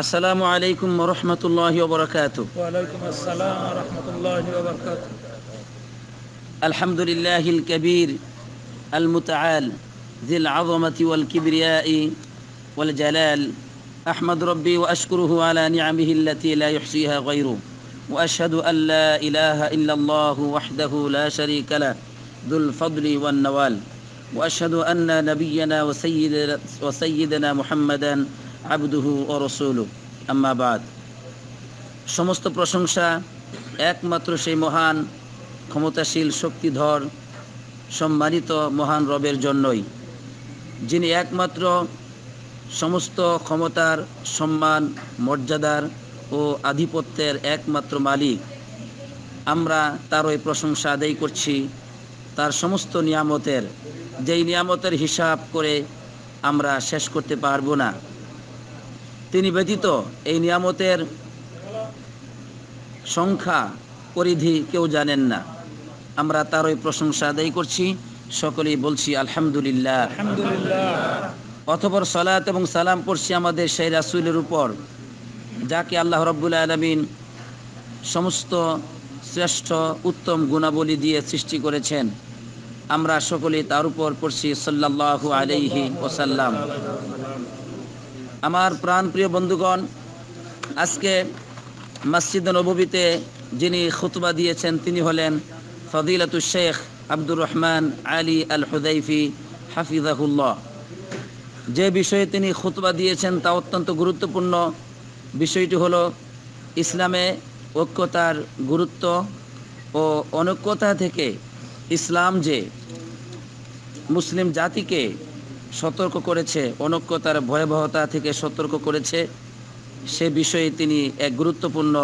السلام عليكم ورحمة الله وبركاته وعليكم السلام ورحمة الله وبركاته الحمد لله الكبير المتعال ذي العظمة والكبرياء والجلال أحمد ربي وأشكره على نعمه التي لا يحصيها غيره وأشهد أن لا إله إلا الله وحده لا شريك له ذو الفضل والنوال وأشهد أن نبينا وسيدنا محمداً আবদুহু ও রসৌলু আম্মাবাদ সমস্ত প্রশংসা একমাত্র সেই মহান ক্ষমতাশীল শক্তিধর সম্মানিত মহান রবের জন্যই যিনি একমাত্র সমস্ত ক্ষমতার সম্মান মর্যাদার ও আধিপত্যের একমাত্র মালিক আমরা তার ওই প্রশংসা আদায় করছি তার সমস্ত নিয়ামতের যেই নিয়ামতের হিসাব করে আমরা শেষ করতে পারবো না তিনি ব্যতীত এই নিয়ামতের সংখ্যা পরিধি কেউ জানেন না আমরা তার ওই প্রশংসা আদায় করছি সকলেই বলছি আলহামদুলিল্লাহ অথবর সালাত এবং সালাম পড়ছি আমাদের সেই রাসুলের উপর যাকে আল্লাহ রব্বুল্লা আলমিন সমস্ত শ্রেষ্ঠ উত্তম গুণাবলী দিয়ে সৃষ্টি করেছেন আমরা সকলেই তার উপর পড়ছি সাল্লাহ আলাইহি ওসাল্লাম আমার প্রাণপ্রিয় বন্ধুগণ আজকে মসজিদ নবীতে যিনি খুতবা দিয়েছেন তিনি হলেন ফদিলাতু শেখ আব্দুর রহমান আলী আল হুদাইফি হাফিজাহুল্লাহ যে বিষয়ে তিনি খুতবা দিয়েছেন তা অত্যন্ত গুরুত্বপূর্ণ বিষয়টি হলো ইসলামে ঐক্যতার গুরুত্ব ও অনৈক্যতা থেকে ইসলাম যে মুসলিম জাতিকে সতর্ক করেছে অনক্ষতার ভয়াবহতা থেকে সতর্ক করেছে সে বিষয়ে তিনি এক গুরুত্বপূর্ণ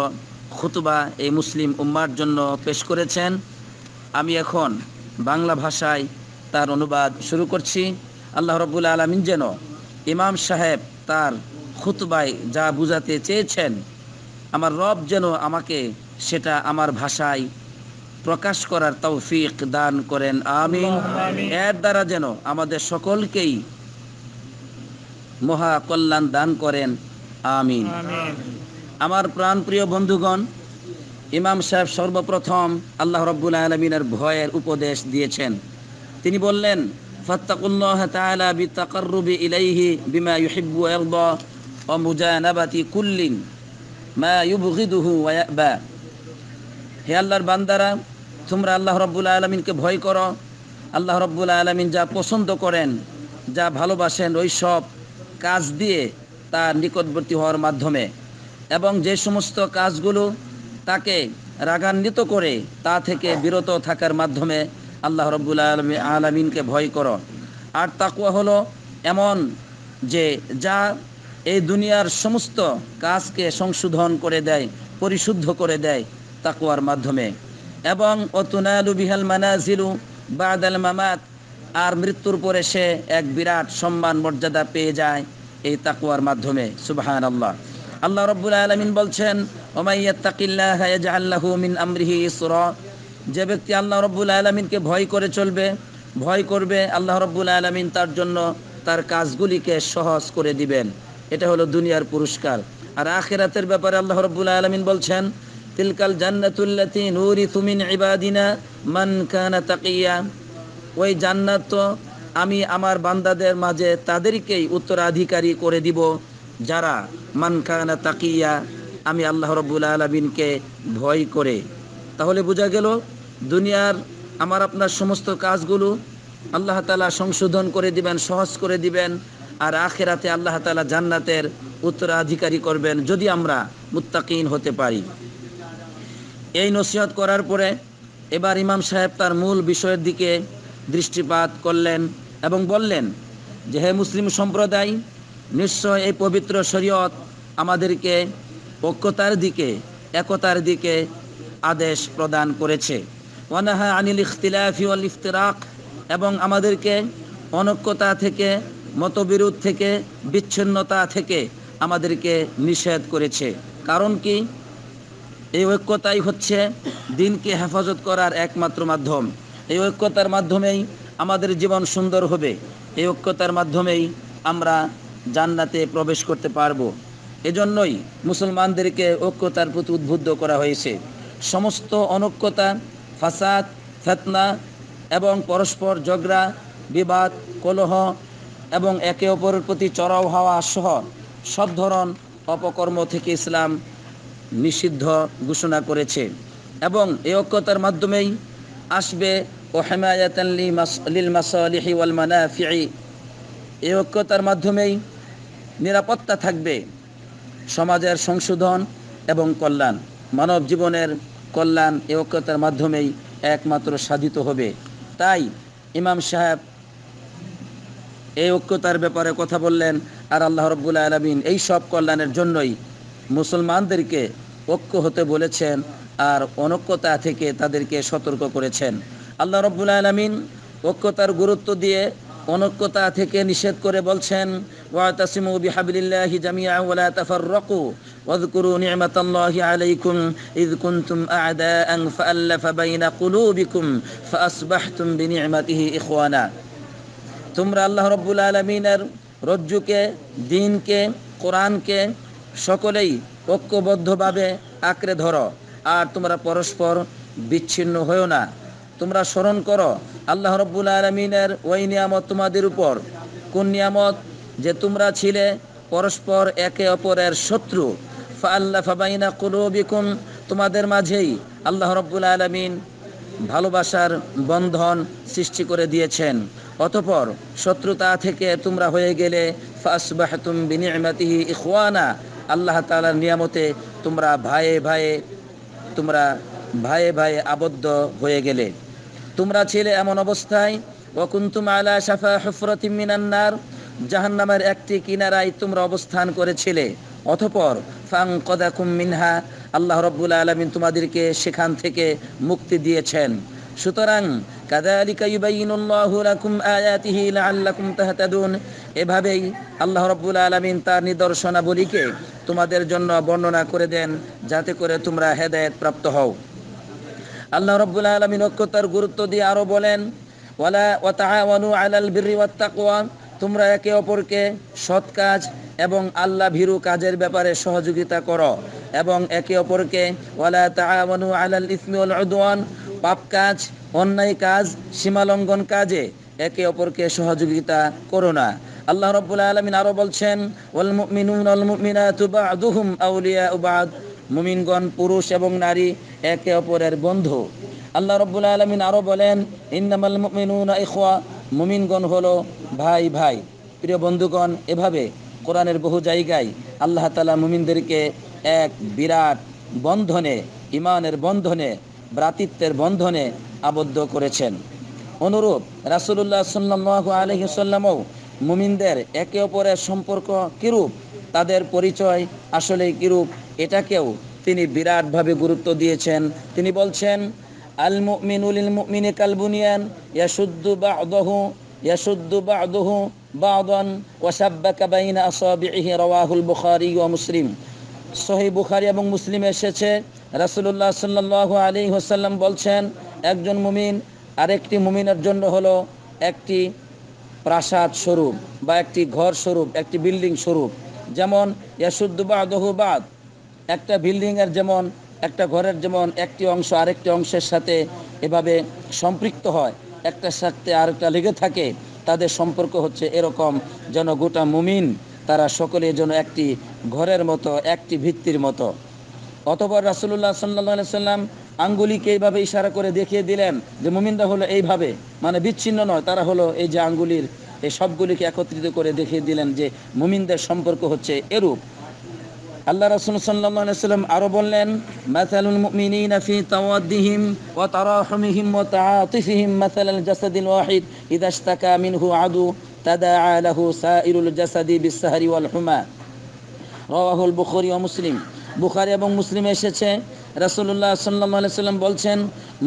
খুতবা এই মুসলিম উম্মার জন্য পেশ করেছেন আমি এখন বাংলা ভাষায় তার অনুবাদ শুরু করছি আল্লাহ রব্বুল আলমিন যেন ইমাম সাহেব তার খুতবায় যা বুঝাতে চেয়েছেন আমার রব যেন আমাকে সেটা আমার ভাষায় প্রকাশ করার তৌফিক দান করেন আমি এর দ্বারা যেন আমাদের সকলকেই মহা কল্যাণ দান করেন আমিন আমার প্রাণ প্রিয় বন্ধুগণ ইমাম সাহেব সর্বপ্রথম আল্লাহ রব্বুল আলমিনের ভয়ের উপদেশ দিয়েছেন তিনি বললেন ফত্তাকুল্লাহ ইলাইহি হে আল্লাহর বান্দারা তোমরা আল্লাহ রব্বুল আলমিনকে ভয় করো আল্লাহ রব্বুল আলমিন যা পছন্দ করেন যা ভালোবাসেন ওই সব কাজ দিয়ে তার নিকটবর্তী হওয়ার মাধ্যমে এবং যে সমস্ত কাজগুলো তাকে রাগান্বিত করে তা থেকে বিরত থাকার মাধ্যমে আল্লাহ রব্বুল আলমী আলমিনকে ভয় করো আর তাকুয়া হলো এমন যে যা এই দুনিয়ার সমস্ত কাজকে সংশোধন করে দেয় পরিশুদ্ধ করে দেয় তাকুয়ার মাধ্যমে এবং অতুনালু বিহাল মানাজিলু বাদাল মামাত আর মৃত্যুর পরে সে এক বিরাট সম্মান মর্যাদা পেয়ে যায় এই তাকুয়ার মাধ্যমে সুবাহান আল্লাহ আল্লাহ রব্বুল আলমিন বলছেন মিন আমরিহি ইসর যে ব্যক্তি আল্লাহ রব্বুল আলমিনকে ভয় করে চলবে ভয় করবে আল্লাহ রব্বুল আলমিন তার জন্য তার কাজগুলিকে সহজ করে দিবেন এটা হলো দুনিয়ার পুরস্কার আর আখেরাতের ব্যাপারে আল্লাহ রব্বুল আলমিন বলছেন তিলকাল জান্নাতুল্লাতি নুরি তুমিন ইবাদিনা মান কানা তাকিয়া ওই জান্নাত তো আমি আমার বান্দাদের মাঝে তাদেরকেই উত্তরাধিকারী করে দিব যারা মান খানা তাকিয়া আমি আল্লাহ রব্বুল আলমিনকে ভয় করে তাহলে বোঝা গেল দুনিয়ার আমার আপনার সমস্ত কাজগুলো আল্লাহ তালা সংশোধন করে দিবেন সহজ করে দিবেন আর আখেরাতে আল্লাহ তালা জান্নাতের উত্তরাধিকারী করবেন যদি আমরা মুত্তাকিন হতে পারি এই নসিহত করার পরে এবার ইমাম সাহেব তার মূল বিষয়ের দিকে দৃষ্টিপাত করলেন এবং বললেন যে হে মুসলিম সম্প্রদায় নিশ্চয় এই পবিত্র শরীয়ত আমাদেরকে ঐক্যতার দিকে একতার দিকে আদেশ প্রদান করেছে ওয়ানাহা আনিল ইখতিলাফি ওয়াল ইফতিরাক এবং আমাদেরকে অনৈক্যতা থেকে মতবিরোধ থেকে বিচ্ছিন্নতা থেকে আমাদেরকে নিষেধ করেছে কারণ কি এই ঐক্যতাই হচ্ছে দিনকে হেফাজত করার একমাত্র মাধ্যম এই ঐক্যতার মাধ্যমেই আমাদের জীবন সুন্দর হবে এই ঐক্যতার মাধ্যমেই আমরা জান্নাতে প্রবেশ করতে পারব এজন্যই মুসলমানদেরকে ঐক্যতার প্রতি উদ্বুদ্ধ করা হয়েছে সমস্ত অনৈক্যতা ফাসাদ ফেতনা এবং পরস্পর ঝগড়া বিবাদ কলহ এবং একে অপরের প্রতি চড়াও হওয়া সহ সব ধরন অপকর্ম থেকে ইসলাম নিষিদ্ধ ঘোষণা করেছে এবং এই ঐক্যতার মাধ্যমেই আসবে ও হেমায়াতানলি লিল ওয়াল এই ঐক্যতার মাধ্যমেই নিরাপত্তা থাকবে সমাজের সংশোধন এবং কল্যাণ মানব জীবনের কল্যাণ এ ঐক্যতার মাধ্যমেই একমাত্র সাধিত হবে তাই ইমাম সাহেব এই ঐক্যতার ব্যাপারে কথা বললেন আর আল্লাহ রব্বুল আলমিন এই সব কল্যাণের জন্যই মুসলমানদেরকে ঐক্য হতে বলেছেন আর অনৈক্যতা থেকে তাদেরকে সতর্ক করেছেন আল্লাহ রব্বুল আলমিন ঐক্যতার গুরুত্ব দিয়ে অনৈক্যতা থেকে নিষেধ করে বলছেন জামিয়া কুনতুম তোমরা আল্লাহ রব্বুল আলমিনের রজ্জুকে দিনকে কোরআনকে সকলেই ঐক্যবদ্ধভাবে আঁকড়ে ধরো আর তোমরা পরস্পর বিচ্ছিন্ন হয়েও না তোমরা স্মরণ করো আল্লাহ রব্বুল আলমিনের ওই নিয়ামত তোমাদের উপর কোন নিয়ামত যে তোমরা ছিলে পরস্পর একে অপরের শত্রু আল্লাহ ফাবাইনা কুলুবিকুম তোমাদের মাঝেই আল্লাহ রব্বুল আলমিন ভালোবাসার বন্ধন সৃষ্টি করে দিয়েছেন অতপর শত্রুতা থেকে তোমরা হয়ে গেলে ফাসবাহতুম বিনিয়মাতিহি ইখওয়ানা আল্লাহ তালার নিয়ামতে তোমরা ভাইয়ে ভাইয়ে তোমরা ভাইয়ে ভাইয়ে আবদ্ধ হয়ে গেলে তোমরা ছিলে এমন অবস্থায় ওকুন্তুম আলা সাফা হফরতি মিনান্নার জাহান্নামের একটি কিনারায় তোমরা অবস্থান করেছিলে অথপর ফাং কদাকুম মিনহা আল্লাহ রব্বুল আলমিন তোমাদেরকে সেখান থেকে মুক্তি দিয়েছেন সুতরাং এভাবেই আল্লাহ রব্বুল আলমিন তার নিদর্শনাবলীকে তোমাদের জন্য বর্ণনা করে দেন যাতে করে তোমরা হেদায়েত প্রাপ্ত হও আল্লাহ রব আলমী নক্ষত্রার গুরুত্ব দিয়ে আরও বলেন ওয়ালা আলাল তোমরা একে অপরকে সৎ কাজ এবং আল্লাহ ভীরু কাজের ব্যাপারে সহযোগিতা করো এবং একে অপরকে ওয়ালা আলাল পাপ কাজ অন্যায় কাজ সীমালঙ্ঘন কাজে একে অপরকে সহযোগিতা করো না আল্লাহ রব্বুল আলমিন আরও বলছেন ওল মিনুন অল মিনাতু বা আউলিয়া উবাদ মুমিনগণ পুরুষ এবং নারী একে অপরের বন্ধু আল্লাহ রব্বুল আলমিন আরও বলেন ইন্নামাল মুমিনুন ইখওয়া মুমিনগণ হলো ভাই ভাই প্রিয় বন্ধুগণ এভাবে কোরআনের বহু জায়গায় আল্লাহ তালা মুমিনদেরকে এক বিরাট বন্ধনে ইমানের বন্ধনে ভ্রাতৃত্বের বন্ধনে আবদ্ধ করেছেন অনুরূপ রাসুল্লাহ সাল্লাহ আলহিসাল্লামও মুমিনদের একে অপরের সম্পর্ক কিরূপ তাদের পরিচয় আসলে কিরূপ এটাকেও তিনি বিরাটভাবে গুরুত্ব দিয়েছেন তিনি বলছেন আল মুমিনুল মুমিনে কালবুনিয়ান ইয়াসুদ্দু বা অদহু ইয়াসুদ্দু বা অদহু বা ওয়াসাব্বাকা বাইনা আসাবিহি রওয়াহুল বুখারি ও মুসলিম সহি বুখারি এবং মুসলিম এসেছে রাসূলুল্লাহ সাল্লাল্লাহু আলী হোসাল্লাম বলছেন একজন মুমিন আরেকটি মুমিনের জন্য হলো একটি প্রাসাদ স্বরূপ বা একটি ঘর স্বরূপ একটি বিল্ডিং স্বরূপ যেমন ইয়াসুদ্দুবা দহুবাদ একটা বিল্ডিংয়ের যেমন একটা ঘরের যেমন একটি অংশ আরেকটি অংশের সাথে এভাবে সম্পৃক্ত হয় একটা সাথে আরেকটা লেগে থাকে তাদের সম্পর্ক হচ্ছে এরকম যেন গোটা মুমিন তারা সকলে যেন একটি ঘরের মতো একটি ভিত্তির মতো অতপর রাসুল্লাহ সাল্লা সাল্লাম আঙ্গুলিকে এইভাবে ইশারা করে দেখিয়ে দিলেন যে মুমিনরা হলো এইভাবে মানে বিচ্ছিন্ন নয় তারা হলো এই যে আঙ্গুলির এই সবগুলিকে একত্রিত করে দেখিয়ে দিলেন যে মুমিনদের সম্পর্ক হচ্ছে এরূপ আল্লাহ রাসুল সাল্লাম আরো বললেন মাসালুল মুমিনিন আদু ওয়াল মুসলিম বুখারী এবং মুসলিম এসেছে রাসুল্লাহ সাল্লাম সাল্লাম বলছেন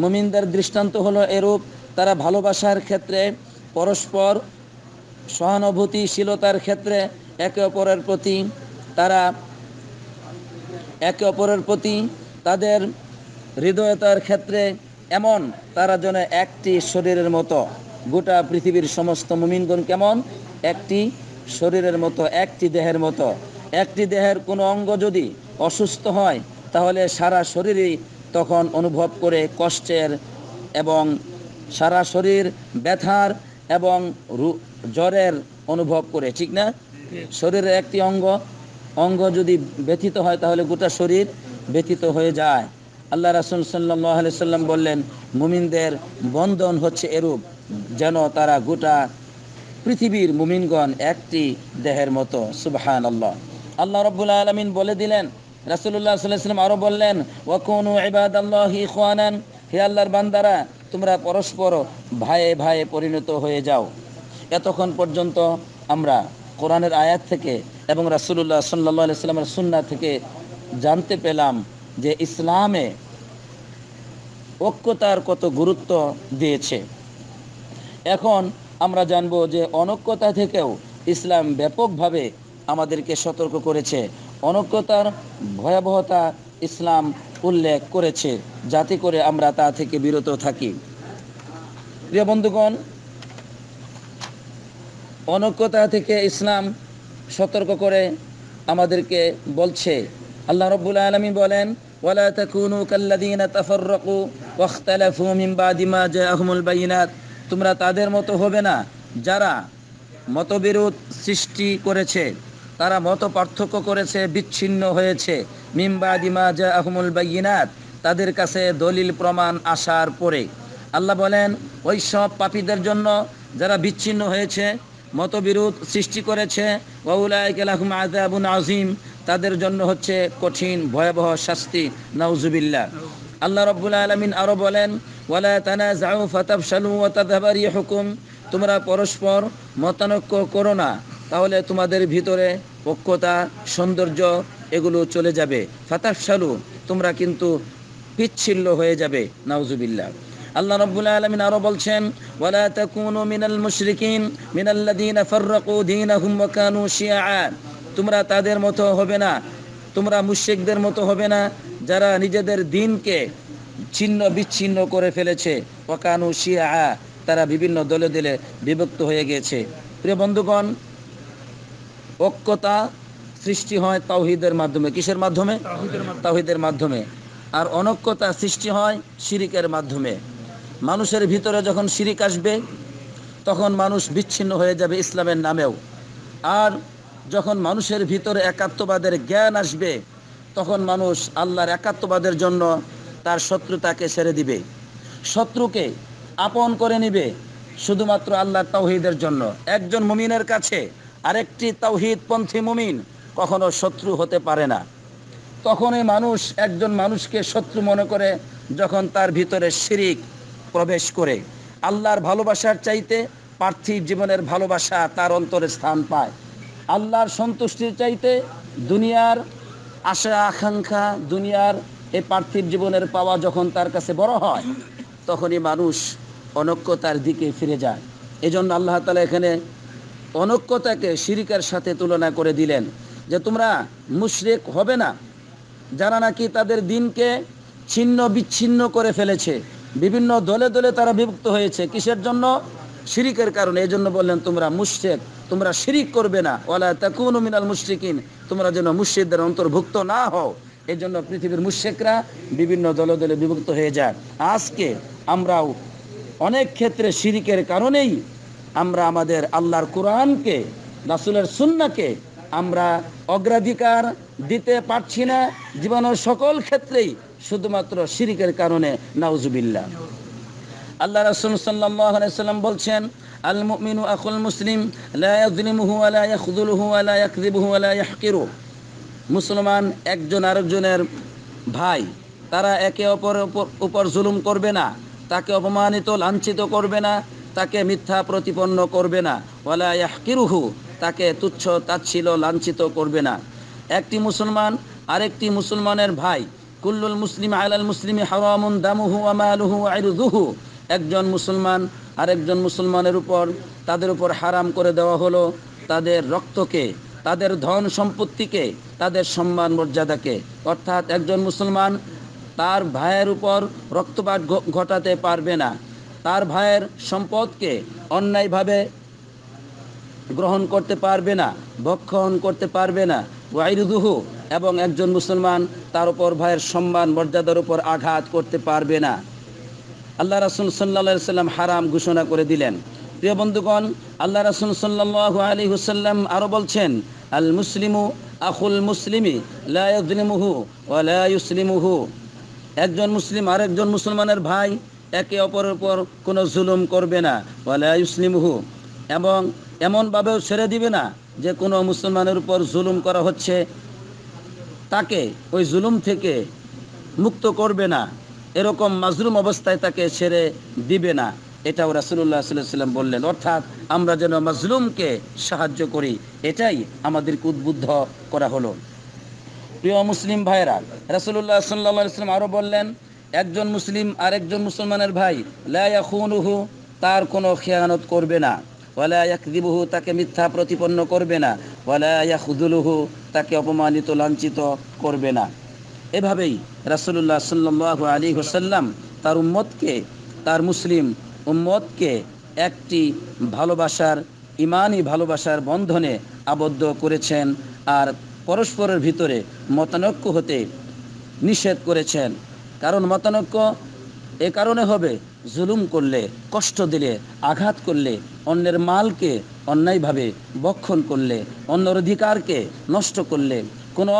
মুমিনদের দৃষ্টান্ত হলো এরূপ তারা ভালোবাসার ক্ষেত্রে পরস্পর সহানুভূতিশীলতার ক্ষেত্রে একে অপরের প্রতি তারা একে অপরের প্রতি তাদের হৃদয়তার ক্ষেত্রে এমন তারা যেন একটি শরীরের মতো গোটা পৃথিবীর সমস্ত মুমিনগণ কেমন একটি শরীরের মতো একটি দেহের মতো একটি দেহের কোনো অঙ্গ যদি অসুস্থ হয় তাহলে সারা শরীরই তখন অনুভব করে কষ্টের এবং সারা শরীর ব্যথার এবং জ্বরের অনুভব করে ঠিক না শরীরের একটি অঙ্গ অঙ্গ যদি ব্যথিত হয় তাহলে গোটা শরীর ব্যথিত হয়ে যায় আল্লাহ রাসুল সাল্লি সাল্লাম বললেন মুমিনদের বন্ধন হচ্ছে এরূপ যেন তারা গোটা পৃথিবীর মুমিনগণ একটি দেহের মতো সুবাহান আল্লাহ আল্লাহ রব্বুল আলমিন বলে দিলেন রাসুল্লাহ সাল্লাম আরও বললেন ওয়াকুন এবাদ আল্লাহ ইখানান হে আল্লাহর বান্দারা তোমরা পরস্পর ভাইয়ে ভাইয়ে পরিণত হয়ে যাও এতক্ষণ পর্যন্ত আমরা কোরআনের আয়াত থেকে এবং রাসুল্লাহ সাল্লাহ সাল্লামের সুন্না থেকে জানতে পেলাম যে ইসলামে ঐক্যতার কত গুরুত্ব দিয়েছে এখন আমরা জানব যে অনৈক্যতা থেকেও ইসলাম ব্যাপকভাবে আমাদেরকে সতর্ক করেছে অনৈক্যতার ভয়াবহতা ইসলাম উল্লেখ করেছে যাতে করে আমরা তা থেকে বিরত থাকি প্রিয় বন্ধুগণ অনৈক্যতা থেকে ইসলাম সতর্ক করে আমাদেরকে বলছে আল্লাহ রব্বুল আলমী বলেন ولا تكونوا كالذين تفرقوا واختلفوا من بعد ما جاءهم তোমরা তাদের মতো হবে না যারা মতবিরোধ সৃষ্টি করেছে তারা মত পার্থক্য করেছে বিচ্ছিন্ন হয়েছে মিম্বা দিমা জা আহমুল বাইনাত তাদের কাছে দলিল প্রমাণ আসার পরে আল্লাহ বলেন ওই সব পাপীদের জন্য যারা বিচ্ছিন্ন হয়েছে মতবিরোধ সৃষ্টি করেছে আজিম তাদের জন্য হচ্ছে কঠিন ভয়াবহ শাস্তি নাউজুবিল্লা আল্লাহ রব্বুল আলমিন আরও বলেন ওয়ালা ও হুকুম তোমরা পরস্পর মতানক্য করো না তাহলে তোমাদের ভিতরে পক্ষতা সৌন্দর্য এগুলো চলে যাবে সালু তোমরা কিন্তু বিচ্ছিন্ন হয়ে যাবে নাউজুবিল্লাহ আল্লাহ রব্বুল আলমিন আরো বলছেন ওয়ালা তাকুনু মিনাল মুশরিকিন মিনাল্লাযীনা ফাররাকু দীনাহুম ওয়া কানু শিয়আ তোমরা তাদের মতো হবে না তোমরা মুশরিকদের মতো হবে না যারা নিজেদের দিনকে ছিন্ন বিচ্ছিন্ন করে ফেলেছে ওয়া কানু শিয়আ তারা বিভিন্ন দলে দলে বিভক্ত হয়ে গেছে প্রিয় বন্ধুগণ ঐক্যতা সৃষ্টি হয় তাওহিদের মাধ্যমে কিসের মাধ্যমে তাওহিদের মাধ্যমে আর অনৈক্যতা সৃষ্টি হয় শিরিকের মাধ্যমে মানুষের ভিতরে যখন শিরিক আসবে তখন মানুষ বিচ্ছিন্ন হয়ে যাবে ইসলামের নামেও আর যখন মানুষের ভিতরে একাত্মবাদের জ্ঞান আসবে তখন মানুষ আল্লাহর একাত্মবাদের জন্য তার শত্রুতাকে সেরে দিবে শত্রুকে আপন করে নিবে শুধুমাত্র আল্লাহ তাওহিদের জন্য একজন মুমিনের কাছে আরেকটি তাওহিদ পন্থী মুমিন কখনো শত্রু হতে পারে না তখনই মানুষ একজন মানুষকে শত্রু মনে করে যখন তার ভিতরে শিরিক প্রবেশ করে আল্লাহর ভালোবাসার চাইতে পার্থিব জীবনের ভালোবাসা তার অন্তরে স্থান পায় আল্লাহর সন্তুষ্টির চাইতে দুনিয়ার আশা আকাঙ্ক্ষা দুনিয়ার এই পার্থিব জীবনের পাওয়া যখন তার কাছে বড় হয় তখনই মানুষ অনক্ষতার দিকে ফিরে যায় এজন্য আল্লাহ তালা এখানে অনক্যতাকে শিরিকের সাথে তুলনা করে দিলেন যে তোমরা মুশরেক হবে না যারা নাকি তাদের দিনকে ছিন্ন বিচ্ছিন্ন করে ফেলেছে বিভিন্ন দলে দলে তারা বিভক্ত হয়েছে কিসের জন্য শিরিকের কারণে এই জন্য বললেন তোমরা মুশরেক তোমরা শিরিক করবে না ওলা তাকুন মিনাল মুশরিকিন তোমরা যেন মুর্শিদদের অন্তর্ভুক্ত না হও এই জন্য পৃথিবীর মুর্শেকরা বিভিন্ন দলে দলে বিভক্ত হয়ে যায় আজকে আমরাও অনেক ক্ষেত্রে শিরিকের কারণেই আমরা আমাদের আল্লাহর কোরআনকে রাসুলের সুন্নাকে আমরা অগ্রাধিকার দিতে পারছি না জীবনের সকল ক্ষেত্রেই শুধুমাত্র শিরিকের কারণে নাউজুবিল্লা আল্লাহ রাসুল সাল্লাম বলছেন আল মিনু আখুল মুসলিম মুসলমান একজন আরেকজনের ভাই তারা একে অপরের উপর জুলুম করবে না তাকে অপমানিত লাঞ্ছিত করবে না তাকে মিথ্যা প্রতিপন্ন করবে না ওয়ালা তাকে তুচ্ছ তাচ্ছিল লাঞ্ছিত করবে না একটি মুসলমান আরেকটি মুসলমানের ভাই কুল্লুল মুসলিম আলাল মুসলিম হাওয়ামুন দামুহু আমালুহু আইরুদুহু একজন মুসলমান আরেকজন মুসলমানের উপর তাদের উপর হারাম করে দেওয়া হলো তাদের রক্তকে তাদের ধন সম্পত্তিকে তাদের সম্মান মর্যাদাকে অর্থাৎ একজন মুসলমান তার ভাইয়ের উপর রক্তপাত ঘটাতে পারবে না তার ভাইয়ের সম্পদকে অন্যায়ভাবে গ্রহণ করতে পারবে না ভক্ষণ করতে পারবে না ওয়াইরুদুহু এবং একজন মুসলমান তার উপর ভাইয়ের সম্মান মর্যাদার উপর আঘাত করতে পারবে না আল্লাহ রাসুল সাল্লা সাল্লাম হারাম ঘোষণা করে দিলেন প্রিয় বন্ধুগণ আল্লাহ রাসুল সাল্লাহ আলী হুসাল্লাম আরও বলছেন আল মুসলিমু আখুল মুসলিমি ও ওয়ালাইসলিমুহু একজন মুসলিম আরেকজন মুসলমানের ভাই একে অপরের উপর কোনো জুলুম করবে না বলে ইসলিমহু এবং এমনভাবেও ছেড়ে দিবে না যে কোনো মুসলমানের উপর জুলুম করা হচ্ছে তাকে ওই জুলুম থেকে মুক্ত করবে না এরকম মাজরুম অবস্থায় তাকে ছেড়ে দিবে না এটাও রাসুল্লাহ সাল্লাম বললেন অর্থাৎ আমরা যেন মাজলুমকে সাহায্য করি এটাই আমাদেরকে উদ্বুদ্ধ করা হলো প্রিয় মুসলিম ভাইরা রাসুল্লাহ সাল্লাম আরও বললেন একজন মুসলিম আর একজন মুসলমানের ভাই লায়াখুনুহু তার কোনো খেয়ানত করবে না ওয়ালা তাকে মিথ্যা প্রতিপন্ন করবে না ওয়ালা তাকে অপমানিত লাঞ্ছিত করবে না এভাবেই রাসুলুল্লাহ সাল্লু আলী হোসাল্লাম তার উম্মতকে তার মুসলিম উম্মতকে একটি ভালোবাসার ইমানই ভালোবাসার বন্ধনে আবদ্ধ করেছেন আর পরস্পরের ভিতরে মতানৈক্য হতে নিষেধ করেছেন কারণ মতানৈক্য এ কারণে হবে জুলুম করলে কষ্ট দিলে আঘাত করলে অন্যের মালকে অন্যায়ভাবে বক্ষণ করলে অন্যের অধিকারকে নষ্ট করলে কোনো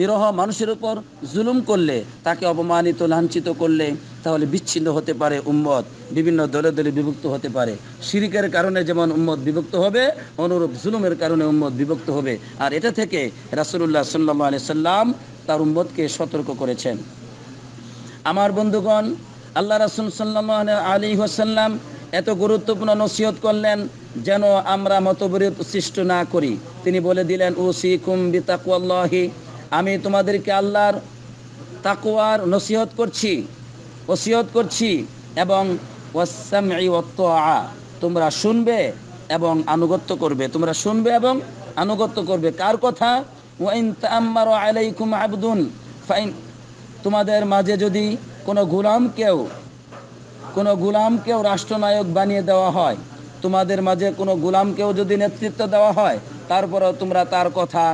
নিরহ মানুষের উপর জুলুম করলে তাকে অপমানিত লাঞ্ছিত করলে তাহলে বিচ্ছিন্ন হতে পারে উম্মত বিভিন্ন দলে দলে বিভক্ত হতে পারে শিরিকের কারণে যেমন উম্মত বিভক্ত হবে অনুরূপ জুলুমের কারণে উম্মত বিভক্ত হবে আর এটা থেকে রাসুল্লাহ সাল্লাম আলি সাল্লাম তার উম্মতকে সতর্ক করেছেন আমার বন্ধুগণ আল্লাহ রাসুল সাল্লাহ আলী হোসাল্লাম এত গুরুত্বপূর্ণ নসিহত করলেন যেন আমরা মতবিরোধ সৃষ্টি না করি তিনি বলে দিলেন ও সি কুম্বি তাকুয়াল্লাহি আমি তোমাদেরকে আল্লাহর তাকুয়ার নসিহত করছি ওসিহত করছি এবং তোমরা শুনবে এবং আনুগত্য করবে তোমরা শুনবে এবং আনুগত্য করবে কার কথা ওয়াইন তাম্মার ফাইন তোমাদের মাঝে যদি কোনো গুলামকেও কোনো গুলামকেও রাষ্ট্রনায়ক বানিয়ে দেওয়া হয় তোমাদের মাঝে কোনো গুলামকেও যদি নেতৃত্ব দেওয়া হয় তারপরেও তোমরা তার কথা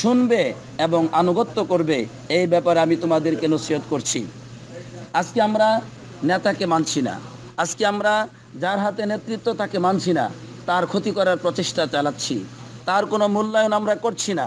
শুনবে এবং আনুগত্য করবে এই ব্যাপারে আমি তোমাদেরকে নসিহত করছি আজকে আমরা নেতাকে মানছি না আজকে আমরা যার হাতে নেতৃত্ব তাকে মানছি না তার ক্ষতি করার প্রচেষ্টা চালাচ্ছি তার কোনো মূল্যায়ন আমরা করছি না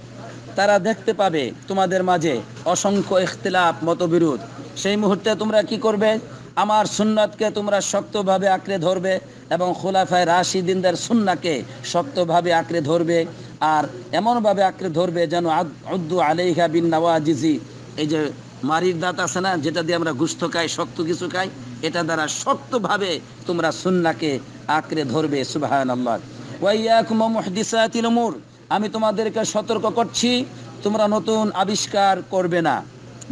তারা দেখতে পাবে তোমাদের মাঝে অসংখ্য ইখতলাফ মতবিরোধ সেই মুহূর্তে তোমরা কি করবে আমার সুন্নাতকে তোমরা শক্তভাবে আঁকড়ে ধরবে এবং খোলাফায় রাশিদিনদের সুন্নাকে শক্তভাবে আঁকড়ে ধরবে আর এমনভাবে আঁকড়ে ধরবে যেন আদু আলাইহা বিন নওয়াজিজি এই যে মারির দাঁত আছে না যেটা দিয়ে আমরা গুস্থ খাই শক্ত কিছু খাই এটা দ্বারা শক্তভাবে তোমরা সুন্নাকে আঁকড়ে ধরবে সুবাহ আল্লাহ ওয়াইয়াকুম মুহদিসাতিল তিলমুর আমি তোমাদেরকে সতর্ক করছি তোমরা নতুন আবিষ্কার করবে না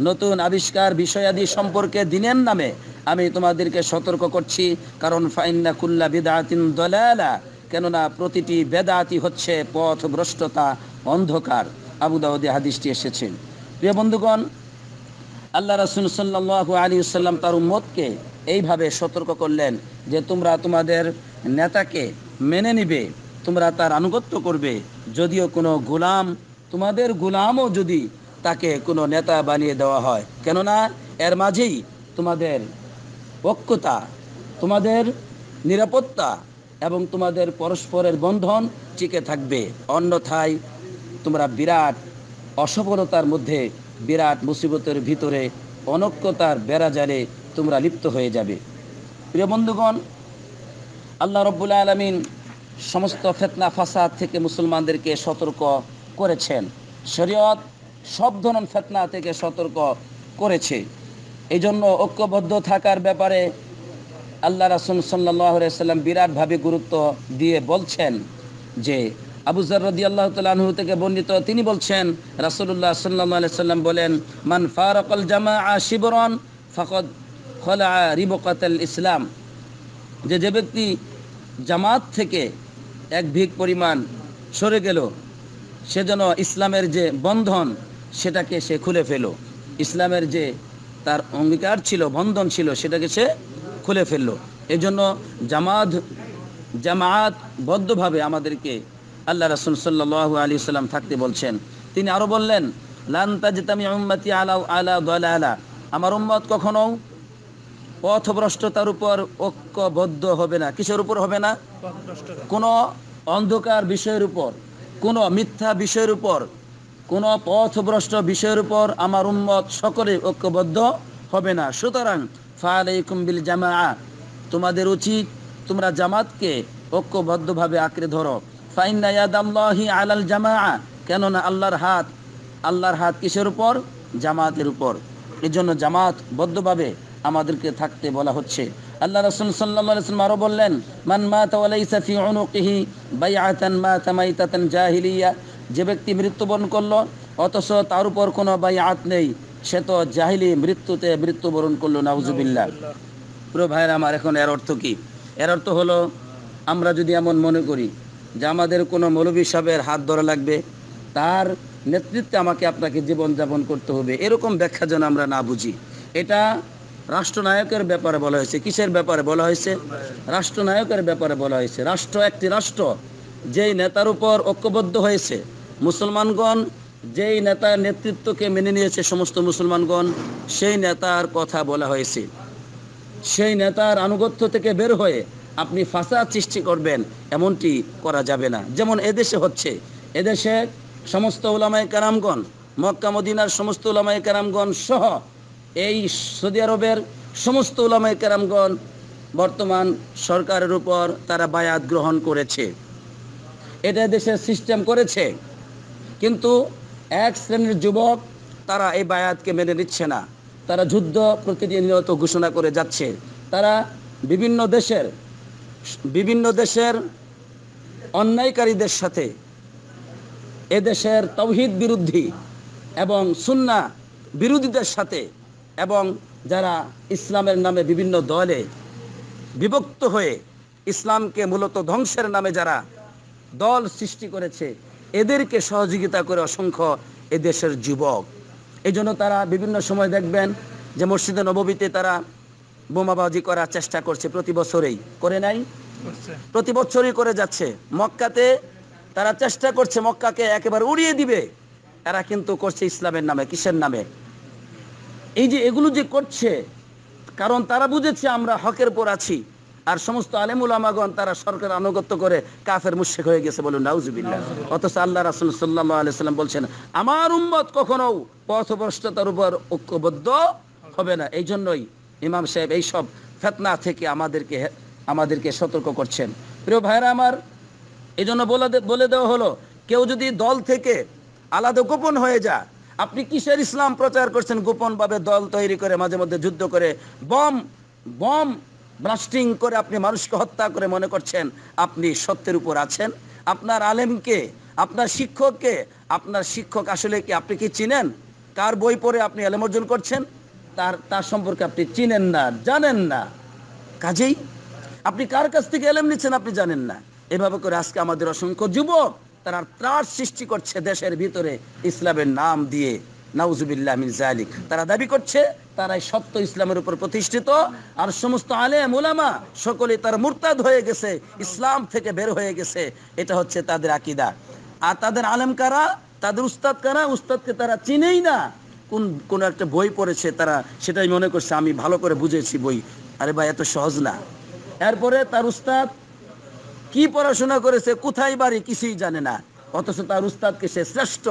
নতুন আবিষ্কার বিষয়াদি সম্পর্কে দিনের নামে আমি তোমাদেরকে সতর্ক করছি কারণ ফাইন্না কুল্লা বেদাতিন দলালা কেননা প্রতিটি বেদাতি হচ্ছে পথ ভ্রষ্টতা অন্ধকার আবুদাউদি হাদিসটি এসেছেন প্রিয় বন্ধুগণ আল্লাহ রাসুল সাল্লাহ আলী সাল্লাম তার উম্মতকে এইভাবে সতর্ক করলেন যে তোমরা তোমাদের নেতাকে মেনে নিবে তোমরা তার আনুগত্য করবে যদিও কোনো গোলাম তোমাদের গোলামও যদি তাকে কোনো নেতা বানিয়ে দেওয়া হয় কেননা এর মাঝেই তোমাদের ঐক্যতা তোমাদের নিরাপত্তা এবং তোমাদের পরস্পরের বন্ধন টিকে থাকবে অন্যথায় তোমরা বিরাট অসফলতার মধ্যে বিরাট মুসিবতের ভিতরে অনক্ষতার বেড়াজালে তোমরা লিপ্ত হয়ে যাবে প্রিয় বন্ধুগণ আল্লাহ রব্বুল আলমিন সমস্ত ফেতনা ফাসাদ থেকে মুসলমানদেরকে সতর্ক করেছেন শরীয়ত সব ধরন ফেতনা থেকে সতর্ক করেছে এই জন্য ঐক্যবদ্ধ থাকার ব্যাপারে আল্লাহ রাসুল সাল্লাম বিরাটভাবে গুরুত্ব দিয়ে বলছেন যে আবু রদি আল্লাহ তালু থেকে বর্ণিত তিনি বলছেন রাসুল্লাহ সাল্লাম বলেন মান ফারকল জামা আ ফকদ খলা রিবকাত ইসলাম যে যে ব্যক্তি জামাত থেকে এক ভিক পরিমাণ সরে গেল সে যেন ইসলামের যে বন্ধন সেটাকে সে খুলে ফেল ইসলামের যে তার অঙ্গীকার ছিল বন্ধন ছিল সেটাকে সে খুলে ফেললো এজন্য জামাত জামাত বদ্ধভাবে আমাদেরকে আল্লাহ রাসুল সাল্লাহ আলী সাল্লাম থাকতে বলছেন তিনি আরও বললেন লান্তা জিতামি আলা আলা আলা আমার উম্মত কখনো পথভ্রষ্টতার উপর ঐক্যবদ্ধ হবে না কিসের উপর হবে না কোনো অন্ধকার বিষয়ের উপর কোন মিথ্যা বিষয়ের উপর কোন পথভ্রষ্ট বিষয়ের উপর আমার উন্মত সকলে ঐক্যবদ্ধ হবে না সুতরাং ফালাইকুম জামা তোমাদের উচিত তোমরা জামাতকে ঐক্যবদ্ধভাবে আঁকড়ে ধরো ফাইনায়াদাল্লাহি আলাল জামা কেননা আল্লাহর হাত আল্লাহর হাত কিসের উপর জামাতের উপর এজন্য জামাত বদ্ধভাবে আমাদেরকে থাকতে বলা হচ্ছে আল্লাহ রসুল সাল্লাম আরো বললেন মান মা বাই মা জাহিলিয়া যে ব্যক্তি মৃত্যুবরণ করলো অথচ তার উপর কোনো বাই আত নেই সে তো জাহিলি মৃত্যুতে মৃত্যুবরণ করলো নাউজুবিল্লা পুরো ভাইয়ের আমার এখন এর অর্থ কী এর অর্থ হলো আমরা যদি এমন মনে করি যে আমাদের কোনো মৌলবী সাহেবের হাত ধরা লাগবে তার নেতৃত্বে আমাকে আপনাকে জীবনযাপন করতে হবে এরকম ব্যাখ্যা যেন আমরা না বুঝি এটা রাষ্ট্রনায়কের ব্যাপারে বলা হয়েছে কিসের ব্যাপারে বলা হয়েছে রাষ্ট্রনায়কের ব্যাপারে বলা হয়েছে রাষ্ট্র একটি রাষ্ট্র যেই নেতার উপর ঐক্যবদ্ধ হয়েছে মুসলমানগণ যেই নেতার নেতৃত্বকে মেনে নিয়েছে সমস্ত মুসলমানগণ সেই নেতার কথা বলা হয়েছে সেই নেতার আনুগত্য থেকে বের হয়ে আপনি ফাঁসা সৃষ্টি করবেন এমনটি করা যাবে না যেমন এদেশে হচ্ছে এদেশে সমস্ত ওলামায় কারামগণ মক্কা মদিনার সমস্ত ওলামায় কারামগণ সহ এই সৌদি আরবের সমস্ত ওলামাই কেরামগণ বর্তমান সরকারের উপর তারা বায়াত গ্রহণ করেছে এটা দেশের সিস্টেম করেছে কিন্তু এক শ্রেণীর যুবক তারা এই বায়াতকে মেনে নিচ্ছে না তারা যুদ্ধ প্রতিনিয়ত ঘোষণা করে যাচ্ছে তারা বিভিন্ন দেশের বিভিন্ন দেশের অন্যায়কারীদের সাথে এদেশের তৌহিদ বিরোধী এবং সুন্না বিরোধীদের সাথে এবং যারা ইসলামের নামে বিভিন্ন দলে বিভক্ত হয়ে ইসলামকে মূলত ধ্বংসের নামে যারা দল সৃষ্টি করেছে এদেরকে সহযোগিতা করে অসংখ্য এদেশের যুবক জন্য তারা বিভিন্ন সময় দেখবেন যে মসজিদে নবমীতে তারা বোমাবাজি করার চেষ্টা করছে প্রতি বছরেই করে নাই প্রতি বছরই করে যাচ্ছে মক্কাতে তারা চেষ্টা করছে মক্কাকে একেবারে উড়িয়ে দিবে এরা কিন্তু করছে ইসলামের নামে কিসের নামে এই যে এগুলো যে করছে কারণ তারা বুঝেছে আমরা হকের পর আছি আর সমস্ত আলেমুলামাগণ তারা সরকার আনুগত্য করে কাফের মুশেক হয়ে গেছে বলুন নাউজুবিল্লাহ অথচ আল্লাহ রাসুল সাল্লাহ আলাইসাল্লাম বলছেন আমার উম্মত কখনো পথভ্রষ্টতার উপর ঐক্যবদ্ধ হবে না এই জন্যই ইমাম সাহেব এইসব ফেতনা থেকে আমাদেরকে আমাদেরকে সতর্ক করছেন প্রিয় ভাইরা আমার এই জন্য বলে দেওয়া হলো কেউ যদি দল থেকে আলাদা গোপন হয়ে যায় আপনি কিসের ইসলাম প্রচার করছেন গোপনভাবে দল তৈরি করে মাঝে মধ্যে যুদ্ধ করে বম বম ব্লাস্টিং করে আপনি মানুষকে হত্যা করে মনে করছেন আপনি সত্যের উপর আছেন আপনার আলেমকে আপনার শিক্ষককে আপনার শিক্ষক আসলে কি আপনি কি চিনেন কার বই পড়ে আপনি আলেম অর্জন করছেন তার তার সম্পর্কে আপনি চিনেন না জানেন না কাজেই আপনি কার কাছ থেকে এলেম নিচ্ছেন আপনি জানেন না এভাবে করে আজকে আমাদের অসংখ্য যুবক তারা ত্রাস সৃষ্টি করছে দেশের ভিতরে ইসলামের নাম দিয়ে নাউজুবিল্লাহ তারা দাবি করছে তারাই সত্য ইসলামের উপর প্রতিষ্ঠিত আর সমস্ত আলেম ওলামা সকলে তার মুরতাদ হয়ে গেছে ইসলাম থেকে বের হয়ে গেছে এটা হচ্ছে তাদের আকিদা আর তাদের আলেম কারা তাদের উস্তাদ কারা উস্তাদকে তারা চিনেই না কোন কোন একটা বই পড়েছে তারা সেটাই মনে করছে আমি ভালো করে বুঝেছি বই আরে ভাই এত সহজ না এরপরে তার উস্তাদ কি পড়াশোনা করেছে কোথায় বাড়ি কিছুই জানে না অথচ তার উস্তাদকে সে শ্রেষ্ঠ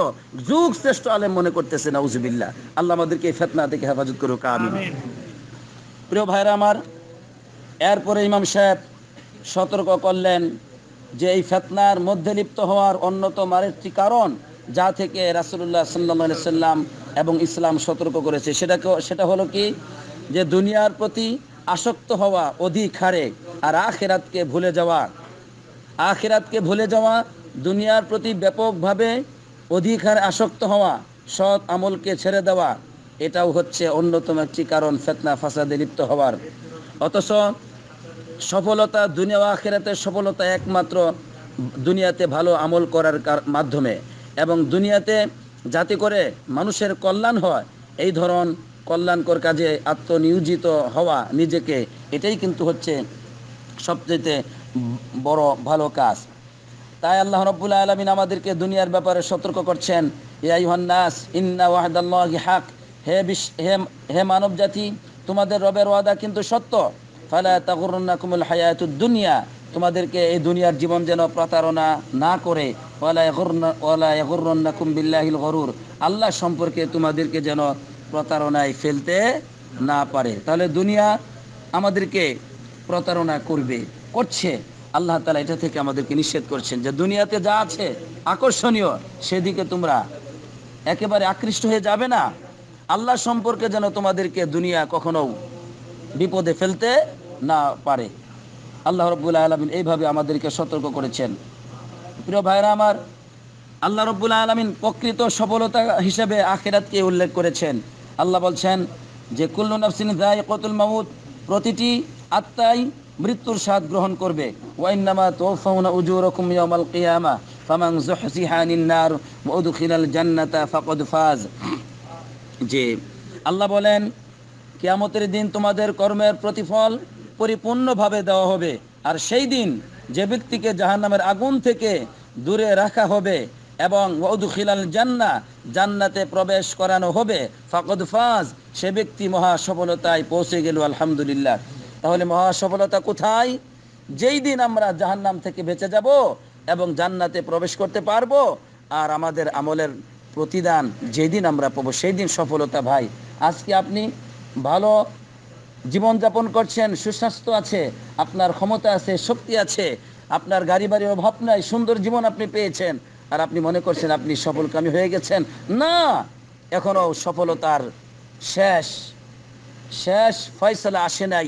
যুগ শ্রেষ্ঠ আলেম মনে করতেছে না উজুবিল্লা আল্লাহ আমাদেরকে এই ফেতনা থেকে হেফাজত করুক আমি প্রিয় ভাইরা আমার এরপরে ইমাম সাহেব সতর্ক করলেন যে এই ফেতনার মধ্যে লিপ্ত হওয়ার অন্যতম আরেকটি কারণ যা থেকে রাসুল্লাহ সাল্লাম সাল্লাম এবং ইসলাম সতর্ক করেছে সেটা সেটা হলো কি যে দুনিয়ার প্রতি আসক্ত হওয়া অধিক হারে আর আখেরাতকে ভুলে যাওয়া আখেরাতকে ভুলে যাওয়া দুনিয়ার প্রতি ব্যাপকভাবে অধিক হারে আসক্ত হওয়া সৎ আমলকে ছেড়ে দেওয়া এটাও হচ্ছে অন্যতম একটি কারণ ফেতনা ফাসাদে লিপ্ত হওয়ার অথচ সফলতা দুনিয়া আখেরাতের সফলতা একমাত্র দুনিয়াতে ভালো আমল করার মাধ্যমে এবং দুনিয়াতে যাতে করে মানুষের কল্যাণ হয় এই ধরন কল্যাণকর কাজে আত্মনিয়োজিত হওয়া নিজেকে এটাই কিন্তু হচ্ছে সবচেয়ে বড় ভালো কাজ তাই আল্লাহ রব্বুল আলমিন আমাদেরকে দুনিয়ার ব্যাপারে সতর্ক করছেন ইয়াইহান্নাস ইন্না ওয়াহদাল্লাহ হাক হে বিশ হে হে মানব জাতি তোমাদের রবের ওয়াদা কিন্তু সত্য ফালা তাগুরুন্না কুমুল হায়াতুদ দুনিয়া তোমাদেরকে এই দুনিয়ার জীবন যেন প্রতারণা না করে ওয়ালা বিল্লাহিল গরুর আল্লাহ সম্পর্কে তোমাদেরকে যেন প্রতারণায় ফেলতে না পারে তাহলে দুনিয়া আমাদেরকে প্রতারণা করবে করছে আল্লাহ তালা এটা থেকে আমাদেরকে নিষেধ করছেন যে দুনিয়াতে যা আছে আকর্ষণীয় সেদিকে তোমরা একেবারে আকৃষ্ট হয়ে যাবে না আল্লাহ সম্পর্কে যেন তোমাদেরকে দুনিয়া কখনো বিপদে ফেলতে না পারে আল্লাহ রব্বুল্লা আলমিন এইভাবে আমাদেরকে সতর্ক করেছেন প্রিয় ভাইরা আমার আল্লাহ রব্বুল্লা আলমিন প্রকৃত সফলতা হিসেবে আখেরাতকে উল্লেখ করেছেন আল্লাহ বলছেন যে কুল্লু নফসিন কতুল প্রতিটি আত্মাই মৃত্যুর স্বাদ গ্রহণ করবে ওয়াইনামা ইয়ামাল জান্নাতা যে আল্লাহ বলেন কেয়ামতের দিন তোমাদের কর্মের প্রতিফল পরিপূর্ণভাবে দেওয়া হবে আর সেই দিন যে ব্যক্তিকে জাহান্নামের আগুন থেকে দূরে রাখা হবে এবং ওদুখিলাল জান্না জান্নাতে প্রবেশ করানো হবে ফাকদ ফাজ সে ব্যক্তি মহা সফলতায় পৌঁছে গেল আলহামদুলিল্লাহ তাহলে মহা সফলতা কোথায় যেই দিন আমরা জাহান্নাম থেকে বেঁচে যাব এবং জান্নাতে প্রবেশ করতে পারবো আর আমাদের আমলের প্রতিদান যেদিন আমরা পাবো সেই দিন সফলতা ভাই আজকে আপনি ভালো জীবনযাপন করছেন সুস্বাস্থ্য আছে আপনার ক্ষমতা আছে শক্তি আছে আপনার গাড়ি বাড়ির অভাব নাই সুন্দর জীবন আপনি পেয়েছেন আর আপনি মনে করছেন আপনি সফলকামী হয়ে গেছেন না এখনও সফলতার শেষ শেষ ফয়সলা আসে নাই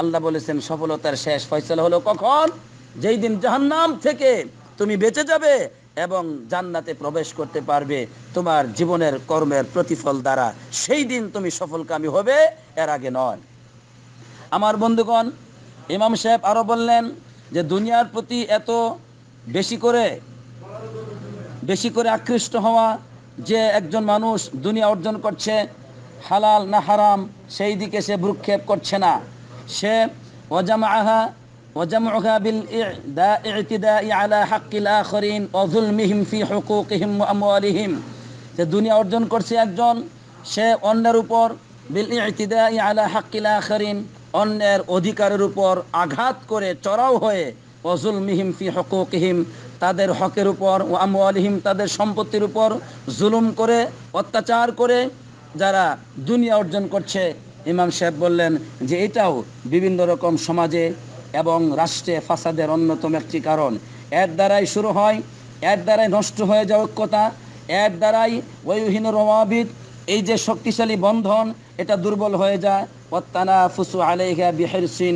আল্লাহ বলেছেন সফলতার শেষ ফয়সলা হলো কখন যেই দিন জাহান্নাম থেকে তুমি বেঁচে যাবে এবং জান্নাতে প্রবেশ করতে পারবে তোমার জীবনের কর্মের প্রতিফল দ্বারা সেই দিন তুমি সফলকামী হবে এর আগে নয় আমার বন্ধুগণ ইমাম সাহেব আরও বললেন যে দুনিয়ার প্রতি এত বেশি করে বেশি করে আকৃষ্ট হওয়া যে একজন মানুষ দুনিয়া অর্জন করছে হালাল না হারাম সেই দিকে সে ভ্রুক্ষেপ করছে না সে আহা সে দুনিয়া অর্জন করছে একজন সে অন্যের উপর বিল আলা অন্যের অধিকারের উপর আঘাত করে চড়াও হয়ে অজুল মিহিম ফি হকুকহিম তাদের হকের উপর ও আমওয়ালিহিম তাদের সম্পত্তির উপর জুলুম করে অত্যাচার করে যারা দুনিয়া অর্জন করছে ইমাম সাহেব বললেন যে এটাও বিভিন্ন রকম সমাজে এবং রাষ্ট্রে ফাসাদের অন্যতম একটি কারণ এর দ্বারাই শুরু হয় এর দ্বারাই নষ্ট হয়ে যায় ঐক্যতা এর দ্বারাই ওইহীন রমাবিদ এই যে শক্তিশালী বন্ধন এটা দুর্বল হয়ে যায় পত্তানা ফুসু আলেহা বিহেরসিন